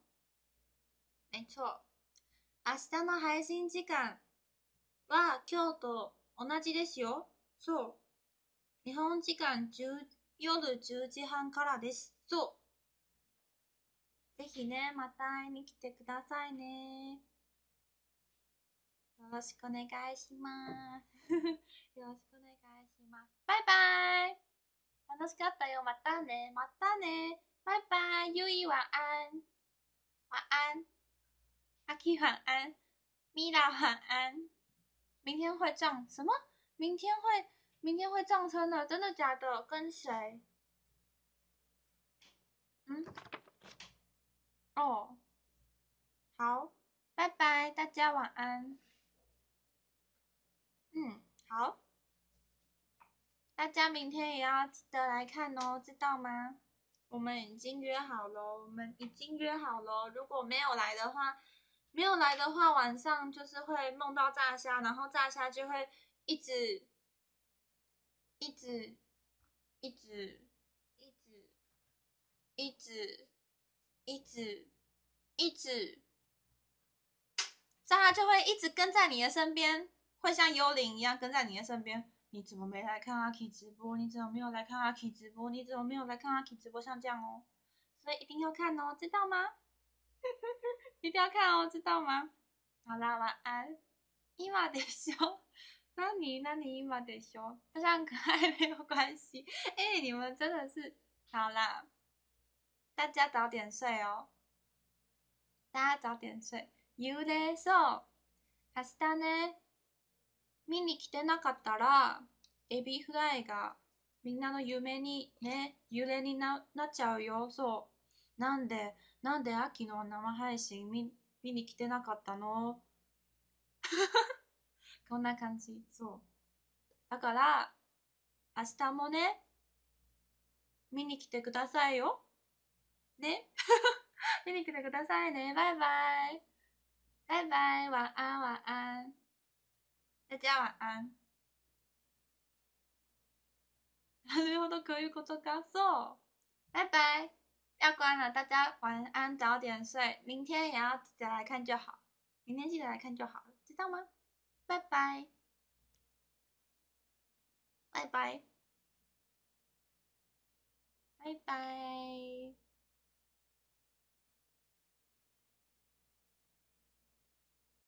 没错。明日の開演時間は今日と同じですよ。そう。日本時間夜十時半からです。ぞぜひね、また会いに来てくださいね。よろしくお願いします。よろしくお願いします。バイバイ楽しかったよ。またね。またね。バイバイ。ゆい晚安。晚安。阿 K 晚安。ミラ、晚安。明天会中什么？明天会。明天会撞车呢，真的假的？跟谁？嗯，哦，好，拜拜，大家晚安。嗯，好，大家明天也要记得来看哦，知道吗？我们已经约好喽，我们已经约好喽。如果没有来的话，没有来的话，晚上就是会梦到炸虾，然后炸虾就会一直。一直，一直，一直，一直，一直，一直，这样他就会一直跟在你的身边，会像幽灵一样跟在你的身边。你怎么没来看阿 k 直播？你怎么没有来看阿 k 直播？你怎么没有来看阿 k 直播？像这样哦，所以一定要看哦，知道吗？一定要看哦，知道吗？好啦，晚安。伊娃的小。那你那你今得修，大家很可爱没有关系。哎、欸，你们真的是好啦，大家早点睡哦，大家早点睡。ゆでそう。明日ね、見に来てなかったら、エビフライがみんなの夢にね、揺れにななっちゃうよ。そう。なんで、なんで秋の生配信見見に来てなかったのこんな感じ。そう。だから、明日もね、見に来てくださいよ。ね 見に来てくださいね。バイバイ。バイバイ。晚安、晚安。大家晚安。なるほど、こういうことか。そう。バイバイ。要关了，大家晚安，早点睡。明天也要记得来看就好。明天记得来看就好知道吗？拜拜，拜拜，拜拜。